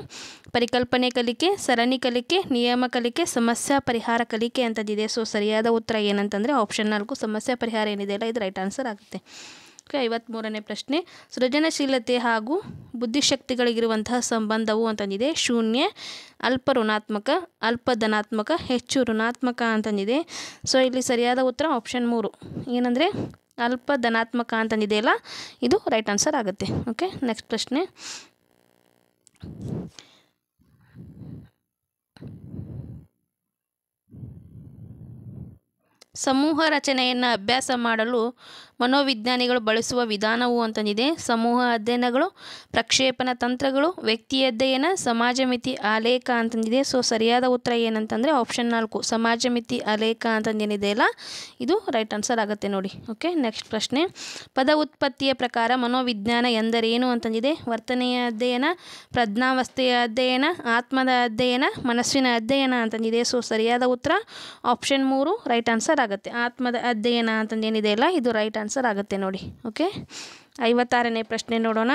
ಪರಿಕಲ್ಪನೆ ಕಲಿಕೆ ಸರಣಿ ಕಲಿಕೆ ನಿಯಮ ಕಲಿಕೆ ಸಮಸ್ಯೆ ಪರಿಹಾರ ಕಲಿಕೆ ಅಂತಂದಿದೆ ಸೊ ಸರಿಯಾದ ಉತ್ತರ ಏನಂತಂದರೆ ಆಪ್ಷನ್ ನಾಲ್ಕು ಸಮಸ್ಯೆ ಪರಿಹಾರ ಏನಿದೆಯಲ್ಲ ಇದು ರೈಟ್ ಆನ್ಸರ್ ಆಗುತ್ತೆ ಓಕೆ ಐವತ್ತ್ಮೂರನೇ ಪ್ರಶ್ನೆ ಸೃಜನಶೀಲತೆ ಹಾಗೂ ಬುದ್ಧಿಶಕ್ತಿಗಳಿಗಿರುವಂತಹ ಸಂಬಂಧವು ಅಂತಂದಿದೆ ಶೂನ್ಯ ಅಲ್ಪ ಋಣಾತ್ಮಕ ಅಲ್ಪ ಧನಾತ್ಮಕ ಹೆಚ್ಚು ಋಣಾತ್ಮಕ ಅಂತಂದಿದೆ ಸೊ ಇಲ್ಲಿ ಸರಿಯಾದ ಉತ್ತರ ಆಪ್ಷನ್ ಮೂರು ಏನಂದರೆ ಅಲ್ಪ ಧನಾತ್ಮಕ ಅಂತಂದಿದೆಯಲ್ಲ ಇದು ರೈಟ್ ಆನ್ಸರ್ ಆಗುತ್ತೆ ಓಕೆ ನೆಕ್ಸ್ಟ್ ಪ್ರಶ್ನೆ ಸಮೂಹ ರಚನೆಯನ್ನು ಅಭ್ಯಾಸ ಮಾಡಲು ಮನೋವಿಜ್ಞಾನಿಗಳು ಬಳಸುವ ವಿಧಾನವು ಅಂತಂದಿದೆ ಸಮೂಹ ಅಧ್ಯಯನಗಳು ಪ್ರಕ್ಷೇಪಣ ತಂತ್ರಗಳು ವ್ಯಕ್ತಿ ಅಧ್ಯಯನ ಸಮಾಜ ಮಿತಿ ಆಲೇಖ ಅಂತಂದಿದೆ ಸೊ ಸರಿಯಾದ ಉತ್ತರ ಏನಂತಂದರೆ ಆಪ್ಷನ್ ನಾಲ್ಕು ಸಮಾಜ ಮಿತಿ ಅಂತಂದೇನಿದೆ ಅಲ್ಲ ಇದು ರೈಟ್ ಆನ್ಸರ್ ಆಗುತ್ತೆ ನೋಡಿ ಓಕೆ ನೆಕ್ಸ್ಟ್ ಪ್ರಶ್ನೆ ಪದ ಉತ್ಪತ್ತಿಯ ಪ್ರಕಾರ ಮನೋವಿಜ್ಞಾನ ಎಂದರೇನು ಅಂತಂದಿದೆ ವರ್ತನೆಯ ಅಧ್ಯಯನ ಪ್ರಜ್ಞಾವಸ್ಥೆಯ ಅಧ್ಯಯನ ಆತ್ಮದ ಅಧ್ಯಯನ ಮನಸ್ಸಿನ ಅಧ್ಯಯನ ಅಂತಂದಿದೆ ಸೊ ಸರಿಯಾದ ಉತ್ತರ ಆಪ್ಷನ್ ಮೂರು ರೈಟ್ ಆನ್ಸರ್ ಆಗುತ್ತೆ ಆತ್ಮದ ಅಧ್ಯಯನ ಅಂತಂದೇನಿದೆ ಅಲ್ಲ ಇದು ರೈಟ್ ಆನ್ಸರ್ ಆನ್ಸರ್ ಆಗುತ್ತೆ ನೋಡಿ ಓಕೆ ಐವತ್ತಾರನೇ ಪ್ರಶ್ನೆ ನೋಡೋಣ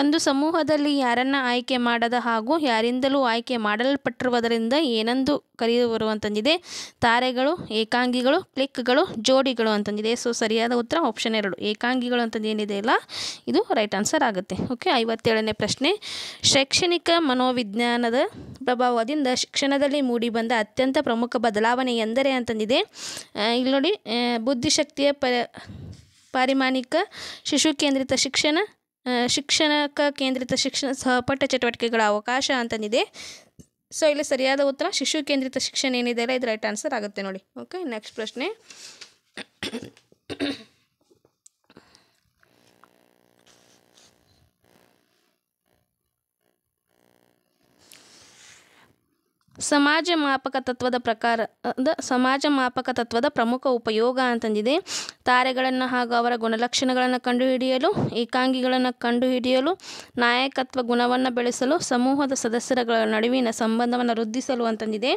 ಒಂದು ಸಮೂಹದಲ್ಲಿ ಯಾರನ್ನ ಆಯ್ಕೆ ಮಾಡದ ಹಾಗೂ ಯಾರಿಂದಲೂ ಆಯ್ಕೆ ಮಾಡಲ್ಪಟ್ಟಿರುವುದರಿಂದ ಏನೆಂದು ಕರೆಯುವಂತಂದಿದೆ ಅಂತಂದಿದೆ ತಾರೆಗಳು ಏಕಾಂಗಿಗಳು ಕ್ಲಿಕ್ಗಳು ಜೋಡಿಗಳು ಅಂತಂದಿದೆ ಸೊ ಸರಿಯಾದ ಉತ್ತರ ಆಪ್ಷನ್ ಎರಡು ಏಕಾಂಗಿಗಳು ಅಂತಂದು ಏನಿದೆ ಅಲ್ಲ ಇದು ರೈಟ್ ಆನ್ಸರ್ ಆಗುತ್ತೆ ಓಕೆ ಐವತ್ತೇಳನೇ ಪ್ರಶ್ನೆ ಶೈಕ್ಷಣಿಕ ಮನೋವಿಜ್ಞಾನದ ಪ್ರಭಾವದಿಂದ ಶಿಕ್ಷಣದಲ್ಲಿ ಮೂಡಿಬಂದ ಅತ್ಯಂತ ಪ್ರಮುಖ ಬದಲಾವಣೆ ಎಂದರೆ ಅಂತಂದಿದೆ ಇಲ್ಲಿ ನೋಡಿ ಬುದ್ಧಿಶಕ್ತಿಯ ಪ ಪಾರಿಮಾನಿಕ ಶಿಶು ಕೇಂದ್ರಿತ ಶಿಕ್ಷಣ ಶಿಕ್ಷಣಕ ಕೇಂದ್ರಿತ ಶಿಕ್ಷಣ ಸಹಪಠ್ಯ ಚಟುವಟಿಕೆಗಳ ಅವಕಾಶ ಅಂತಂದಿದೆ ಸೊ ಇಲ್ಲಿ ಸರಿಯಾದ ಉತ್ತರ ಶಿಶು ಕೇಂದ್ರಿತ ಶಿಕ್ಷಣ ಏನಿದೆ ಅಲ್ಲ ಇದು ರೈಟ್ ಆನ್ಸರ್ ಆಗುತ್ತೆ ನೋಡಿ ಓಕೆ ನೆಕ್ಸ್ಟ್ ಪ್ರಶ್ನೆ ಸಮಾಜ ಮಾಪಕ ತತ್ವದ ಪ್ರಕಾರ ಸಮಾಜ ಮಾಪಕ ತತ್ವದ ಪ್ರಮುಖ ಉಪಯೋಗ ಅಂತಂದಿದೆ ತಾರೆಗಳನ್ನು ಹಾಗೂ ಅವರ ಗುಣಲಕ್ಷಣಗಳನ್ನು ಕಂಡುಹಿಡಿಯಲು ಏಕಾಂಗಿಗಳನ್ನು ಕಂಡುಹಿಡಿಯಲು ನಾಯಕತ್ವ ಗುಣವನ್ನು ಬೆಳೆಸಲು ಸಮೂಹದ ಸದಸ್ಯರ ನಡುವಿನ ಸಂಬಂಧವನ್ನು ವೃದ್ಧಿಸಲು ಅಂತಂದಿದೆ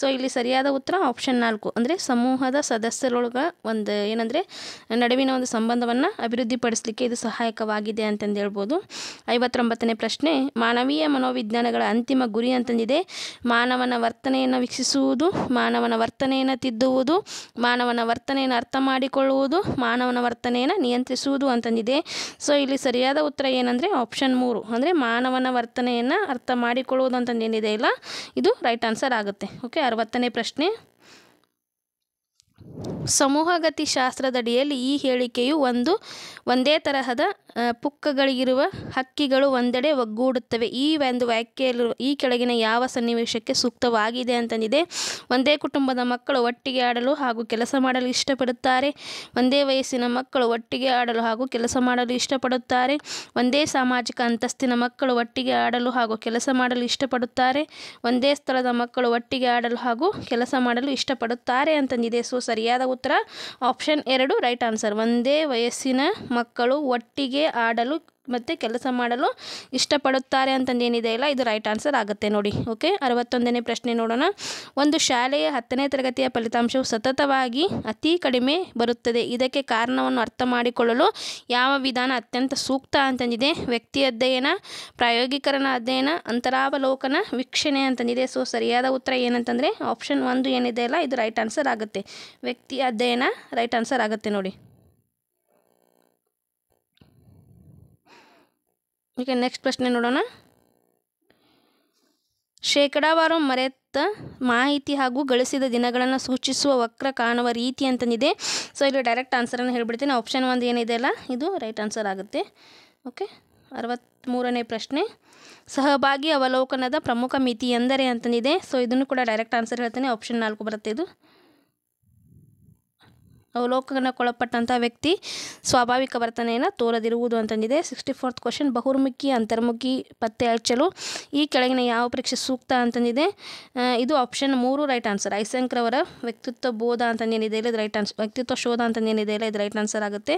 ಸೊ ಇಲ್ಲಿ ಸರಿಯಾದ ಉತ್ತರ ಆಪ್ಷನ್ ನಾಲ್ಕು ಅಂದರೆ ಸಮೂಹದ ಸದಸ್ಯರೊಳಗ ಒಂದು ಏನಂದರೆ ನಡುವಿನ ಒಂದು ಸಂಬಂಧವನ್ನು ಅಭಿವೃದ್ಧಿಪಡಿಸಲಿಕ್ಕೆ ಇದು ಸಹಾಯಕವಾಗಿದೆ ಅಂತಂದು ಹೇಳ್ಬೋದು ಐವತ್ತೊಂಬತ್ತನೇ ಪ್ರಶ್ನೆ ಮಾನವೀಯ ಮನೋವಿಜ್ಞಾನಗಳ ಅಂತಿಮ ಗುರಿ ಅಂತಂದಿದೆ ಮಾನವನ ವರ್ತನೆಯನ್ನು ವೀಕ್ಷಿಸುವುದು ಮಾನವನ ವರ್ತನೆಯನ್ನು ತಿದ್ದುವುದು ಮಾನವನ ವರ್ತನೆಯನ್ನು ಅರ್ಥ ಮಾಡಿಕೊಳ್ಳುವುದು ಮಾಡುವುದು ಮಾನವನ ವರ್ತನೆಯನ್ನು ನಿಯಂತ್ರಿಸುವುದು ಅಂತಂದಿದೆ ಸೊ ಇಲ್ಲಿ ಸರಿಯಾದ ಉತ್ತರ ಏನಂದರೆ ಆಪ್ಷನ್ ಮೂರು ಅಂದರೆ ಮಾನವನ ವರ್ತನೆಯನ್ನು ಅರ್ಥ ಮಾಡಿಕೊಳ್ಳುವುದು ಅಂತಂದೇನಿದೆ ಇಲ್ಲ ಇದು ರೈಟ್ ಆನ್ಸರ್ ಆಗುತ್ತೆ ಓಕೆ ಅರವತ್ತನೇ ಪ್ರಶ್ನೆ ಶಾಸ್ತ್ರದಡಿಯಲ್ಲಿ ಈ ಹೇಳಿಕೆಯು ಒಂದು ಒಂದೇ ತರಹದ ಪುಕ್ಕಗಳಿಗಿರುವ ಹಕ್ಕಿಗಳು ಒಂದೆಡೆ ಒಗ್ಗೂಡುತ್ತವೆ ಈ ಒಂದು ವ್ಯಾಖ್ಯೆಯಲ್ಲಿ ಈ ಕೆಳಗಿನ ಯಾವ ಸನ್ನಿವೇಶಕ್ಕೆ ಸೂಕ್ತವಾಗಿದೆ ಅಂತಂದಿದೆ ಒಂದೇ ಕುಟುಂಬದ ಮಕ್ಕಳು ಒಟ್ಟಿಗೆ ಆಡಲು ಹಾಗೂ ಕೆಲಸ ಮಾಡಲು ಇಷ್ಟಪಡುತ್ತಾರೆ ಒಂದೇ ವಯಸ್ಸಿನ ಮಕ್ಕಳು ಒಟ್ಟಿಗೆ ಆಡಲು ಹಾಗೂ ಕೆಲಸ ಮಾಡಲು ಇಷ್ಟಪಡುತ್ತಾರೆ ಒಂದೇ ಸಾಮಾಜಿಕ ಅಂತಸ್ತಿನ ಮಕ್ಕಳು ಒಟ್ಟಿಗೆ ಆಡಲು ಹಾಗೂ ಕೆಲಸ ಮಾಡಲು ಇಷ್ಟಪಡುತ್ತಾರೆ ಒಂದೇ ಸ್ಥಳದ ಮಕ್ಕಳು ಒಟ್ಟಿಗೆ ಆಡಲು ಹಾಗೂ ಕೆಲಸ ಮಾಡಲು ಇಷ್ಟಪಡುತ್ತಾರೆ ಅಂತಂದಿದೆ ಸೊ ಸರಿ ಸರಿಯಾದ ಉತ್ತರ ಆಪ್ಷನ್ ಎರಡು ರೈಟ್ ಆನ್ಸರ್ ಒಂದೇ ವಯಸ್ಸಿನ ಮಕ್ಕಳು ಒಟ್ಟಿಗೆ ಆಡಲು ಮತ್ತು ಕೆಲಸ ಮಾಡಲು ಇಷ್ಟಪಡುತ್ತಾರೆ ಅಂತಂದೇನಿದೆ ಇಲ್ಲ ಇದು ರೈಟ್ ಆನ್ಸರ್ ಆಗುತ್ತೆ ನೋಡಿ ಓಕೆ ಅರವತ್ತೊಂದನೇ ಪ್ರಶ್ನೆ ನೋಡೋಣ ಒಂದು ಶಾಲೆಯ ಹತ್ತನೇ ತರಗತಿಯ ಫಲಿತಾಂಶವು ಸತತವಾಗಿ ಅತಿ ಕಡಿಮೆ ಬರುತ್ತದೆ ಇದಕ್ಕೆ ಕಾರಣವನ್ನು ಅರ್ಥ ಮಾಡಿಕೊಳ್ಳಲು ಯಾವ ವಿಧಾನ ಅತ್ಯಂತ ಸೂಕ್ತ ಅಂತಂದಿದೆ ವ್ಯಕ್ತಿ ಅಧ್ಯಯನ ಪ್ರಾಯೋಗಿಕರಣ ಅಧ್ಯಯನ ಅಂತರಾವಲೋಕನ ವೀಕ್ಷಣೆ ಅಂತಂದಿದೆ ಸೊ ಸರಿಯಾದ ಉತ್ತರ ಏನಂತಂದರೆ ಆಪ್ಷನ್ ಒಂದು ಏನಿದೆ ಅಲ್ಲ ಇದು ರೈಟ್ ಆನ್ಸರ್ ಆಗುತ್ತೆ ವ್ಯಕ್ತಿ ಅಧ್ಯಯನ ರೈಟ್ ಆನ್ಸರ್ ಆಗುತ್ತೆ ನೋಡಿ ಓಕೆ ನೆಕ್ಸ್ಟ್ ಪ್ರಶ್ನೆ ನೋಡೋಣ ಶೇಕಡಾವಾರು ಮರೆತ ಮಾಹಿತಿ ಹಾಗೂ ಗಳಿಸಿದ ದಿನಗಳನ್ನು ಸೂಚಿಸುವ ವಕ್ರ ಕಾಣುವ ರೀತಿ ಅಂತಂದಿದೆ ಸೊ ಇಲ್ಲಿ ಡೈರೆಕ್ಟ್ ಆನ್ಸರನ್ನು ಹೇಳ್ಬಿಡ್ತೀನಿ ಆಪ್ಷನ್ ಒಂದು ಏನಿದೆ ಅಲ್ಲ ಇದು ರೈಟ್ ಆನ್ಸರ್ ಆಗುತ್ತೆ ಓಕೆ ಅರವತ್ತ್ಮೂರನೇ ಪ್ರಶ್ನೆ ಸಹಭಾಗಿ ಅವಲೋಕನದ ಪ್ರಮುಖ ಮಿತಿ ಎಂದರೆ ಅಂತಂದಿದೆ ಸೊ ಇದನ್ನು ಕೂಡ ಡೈರೆಕ್ಟ್ ಆನ್ಸರ್ ಹೇಳ್ತೇನೆ ಆಪ್ಷನ್ ನಾಲ್ಕು ಬರುತ್ತೆ ಇದು ಅವಲೋಕನಕ್ಕೊಳಪಟ್ಟಂಥ ವ್ಯಕ್ತಿ ಸ್ವಾಭಾವಿಕ ವರ್ತನೆಯನ್ನು ತೋರದಿರುವುದು ಅಂತಂದಿದೆ ಸಿಕ್ಸ್ಟಿ ಫೋರ್ತ್ ಕ್ವಶನ್ ಬಹುರ್ಮುಖಿ ಅಂತರ್ಮುಖಿ ಪತ್ತೆ ಹಚ್ಚಲು ಈ ಕೆಳಗಿನ ಯಾವ ಪರೀಕ್ಷೆ ಸೂಕ್ತ ಅಂತಂದಿದೆ ಇದು ಆಪ್ಷನ್ ಮೂರು ರೈಟ್ ಆನ್ಸರ್ ಐಸಂಕರ್ ಅವರ ವ್ಯಕ್ತಿತ್ವ ಬೋಧ ಅಂತಂದೇನಿದೆ ಇಲ್ಲ ಇದು ರೈಟ್ ಆನ್ಸರ್ ವ್ಯಕ್ತಿತ್ವ ಶೋಧ ಅಂತಂದೇನಿದೆ ಇಲ್ಲ ಇದು ರೈಟ್ ಆನ್ಸರ್ ಆಗುತ್ತೆ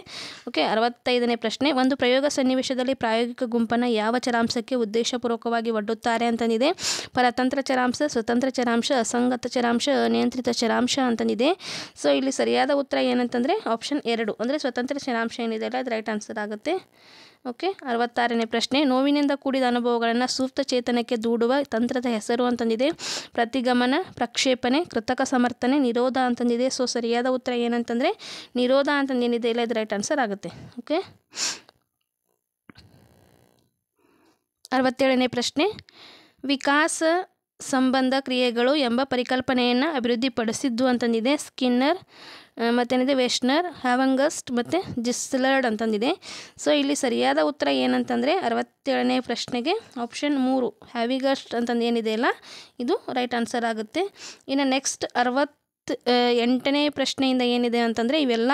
ಓಕೆ ಅರವತ್ತೈದನೇ ಪ್ರಶ್ನೆ ಒಂದು ಪ್ರಯೋಗ ಸನ್ನಿವೇಶದಲ್ಲಿ ಪ್ರಾಯೋಗಿಕ ಗುಂಪನ್ನು ಯಾವ ಚರಾಂಶಕ್ಕೆ ಉದ್ದೇಶಪೂರ್ವಕವಾಗಿ ಒಡ್ಡುತ್ತಾರೆ ಅಂತಂದಿದೆ ಪರತಂತ್ರ ಚರಾಂಶ ಸ್ವತಂತ್ರ ಚರಾಂಶ ಅಸಂಗತ ಚರಾಂಶ ಅನಿಯಂತ್ರಿತ ಚರಾಂಶ ಅಂತಂದಿದೆ ಸೊ ಇಲ್ಲಿ ಸರಿಯಾದ ಉತ್ತರ ಏನಂತಂದರೆ ಆಪ್ಷನ್ ಎರಡು ಅಂದರೆ ಸ್ವತಂತ್ರ ಸೇನಾಂಶ ಏನಿದೆ ಅಲ್ಲ ಅದು ರೈಟ್ ಆನ್ಸರ್ ಆಗುತ್ತೆ ಓಕೆ ಅರವತ್ತಾರನೇ ಪ್ರಶ್ನೆ ನೋವಿನಿಂದ ಕೂಡಿದ ಅನುಭವಗಳನ್ನು ಸೂಕ್ತ ಚೇತನಕ್ಕೆ ದೂಡುವ ತಂತ್ರದ ಹೆಸರು ಅಂತಂದಿದೆ ಪ್ರತಿಗಮನ ಪ್ರಕ್ಷೇಪಣೆ ಕೃತಕ ಸಮರ್ಥನೆ ನಿರೋಧ ಅಂತಂದಿದೆ ಸೊ ಸರಿಯಾದ ಉತ್ತರ ಏನಂತಂದರೆ ನಿರೋಧ ಅಂತಂದೇನಿದೆ ಇಲ್ಲ ಇದು ರೈಟ್ ಆನ್ಸರ್ ಆಗುತ್ತೆ ಓಕೆ ಅರವತ್ತೇಳನೇ ಪ್ರಶ್ನೆ ವಿಕಾಸ ಸಂಬಂಧ ಕ್ರಿಯೆಗಳು ಎಂಬ ಪರಿಕಲ್ಪನೆಯನ್ನು ಅಭಿವೃದ್ಧಿಪಡಿಸಿದ್ದು ಅಂತಂದಿದೆ ಸ್ಕಿನ್ನರ್ ಮತ್ತೇನಿದೆ ವೆಸ್ಟ್ನರ್ ಹ್ಯಾವಂಗಸ್ಟ್ ಮತ್ತು ಜಿಸ್ಲರ್ಡ್ ಅಂತಂದಿದೆ ಸೊ ಇಲ್ಲಿ ಸರಿಯಾದ ಉತ್ತರ ಏನಂತಂದರೆ ಅರವತ್ತೇಳನೇ ಪ್ರಶ್ನೆಗೆ ಆಪ್ಷನ್ ಮೂರು ಹ್ಯಾವಿಗಸ್ಟ್ ಅಂತಂದು ಏನಿದೆ ಅಲ್ಲ ಇದು ರೈಟ್ ಆನ್ಸರ್ ಆಗುತ್ತೆ ಇನ್ನು ನೆಕ್ಸ್ಟ್ ಅರವತ್ತು ಎಂಟನೇ ಪ್ರಶ್ನೆಯಿಂದ ಏನಿದೆ ಅಂತಂದರೆ ಇವೆಲ್ಲ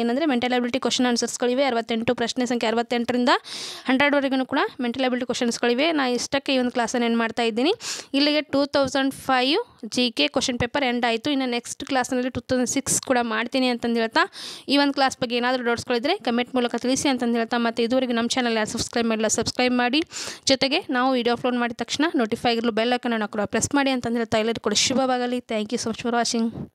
ಏನಂದರೆ ಮೆಂಟಲ್ ಅಬಿಲಿಟಿ ಕ್ವಶನ್ ಆನ್ಸರ್ಸ್ಗಳಿವೆ ಅರವತ್ತೆಂಟು ಪ್ರಶ್ನೆ ಸಂಖ್ಯೆ ಅರವತ್ತೆಂಟರಿಂದ ಹಂಡ್ರೆಡ್ವರೆಗೂ ಕೂಡ ಮೆಂಟಲ್ ಅಬಿಲಿಟಿ ಕ್ವಶನ್ಸ್ಗಳಿವೆ ನಾನು ಇಷ್ಟಕ್ಕೆ ಈ ಒಂದು ಕ್ಲಾಸನ್ನು ಏನು ಮಾಡ್ತಾ ಇದ್ದೀನಿ ಇಲ್ಲಿಗೆ two thousand five G K question paper end ಆಯಿತು ಇನ್ನು ನೆಕ್ಸ್ಟ್ ಕ್ಲಾಸ್ನಲ್ಲಿ ಟೂ ತೌಸಂಡ್ ಸಿಕ್ಸ್ ಕೂಡ ಮಾಡ್ತೀನಿ ಅಂತಂದು ಹೇಳ್ತಾ ಈ ಒಂದು ಕ್ಲಾಸ್ ಬಗ್ಗೆ ಏನಾದರೂ ಡೌಟ್ಸ್ಗಳಿದ್ರೆ ಕಮೆಂಟ್ ಮೂಲಕ ತಿಳಿಸಿ ಅಂತಂದು ಹೇಳ್ತಾ ಮತ್ತು ಇದುವರೆಗೆ ನಮ್ಮ ಚಾನಲ್ ಸಬ್ಸ್ಕ್ರೈಬ್ ಮಾಡಿಲ್ಲ ಸಬ್ಸ್ಕ್ರೈಬ್ ಮಾಡಿ ಜೊತೆಗೆ ನಾವು ವೀಡಿಯೋ ಅಪ್ಲೋಡ್ ಮಾಡಿದ ತಕ್ಷಣ ನೋಟಿಫೈ ಇರಲು ಬೆಲ್ಲಕ್ಕನ್ನು ಕೂಡ ಪ್ರೆಸ್ ಮಾಡಿ ಅಂತಂದು ಹೇಳ್ತಾ ಕೂಡ ಶುಭವಾಗಲಿ thank you so much for watching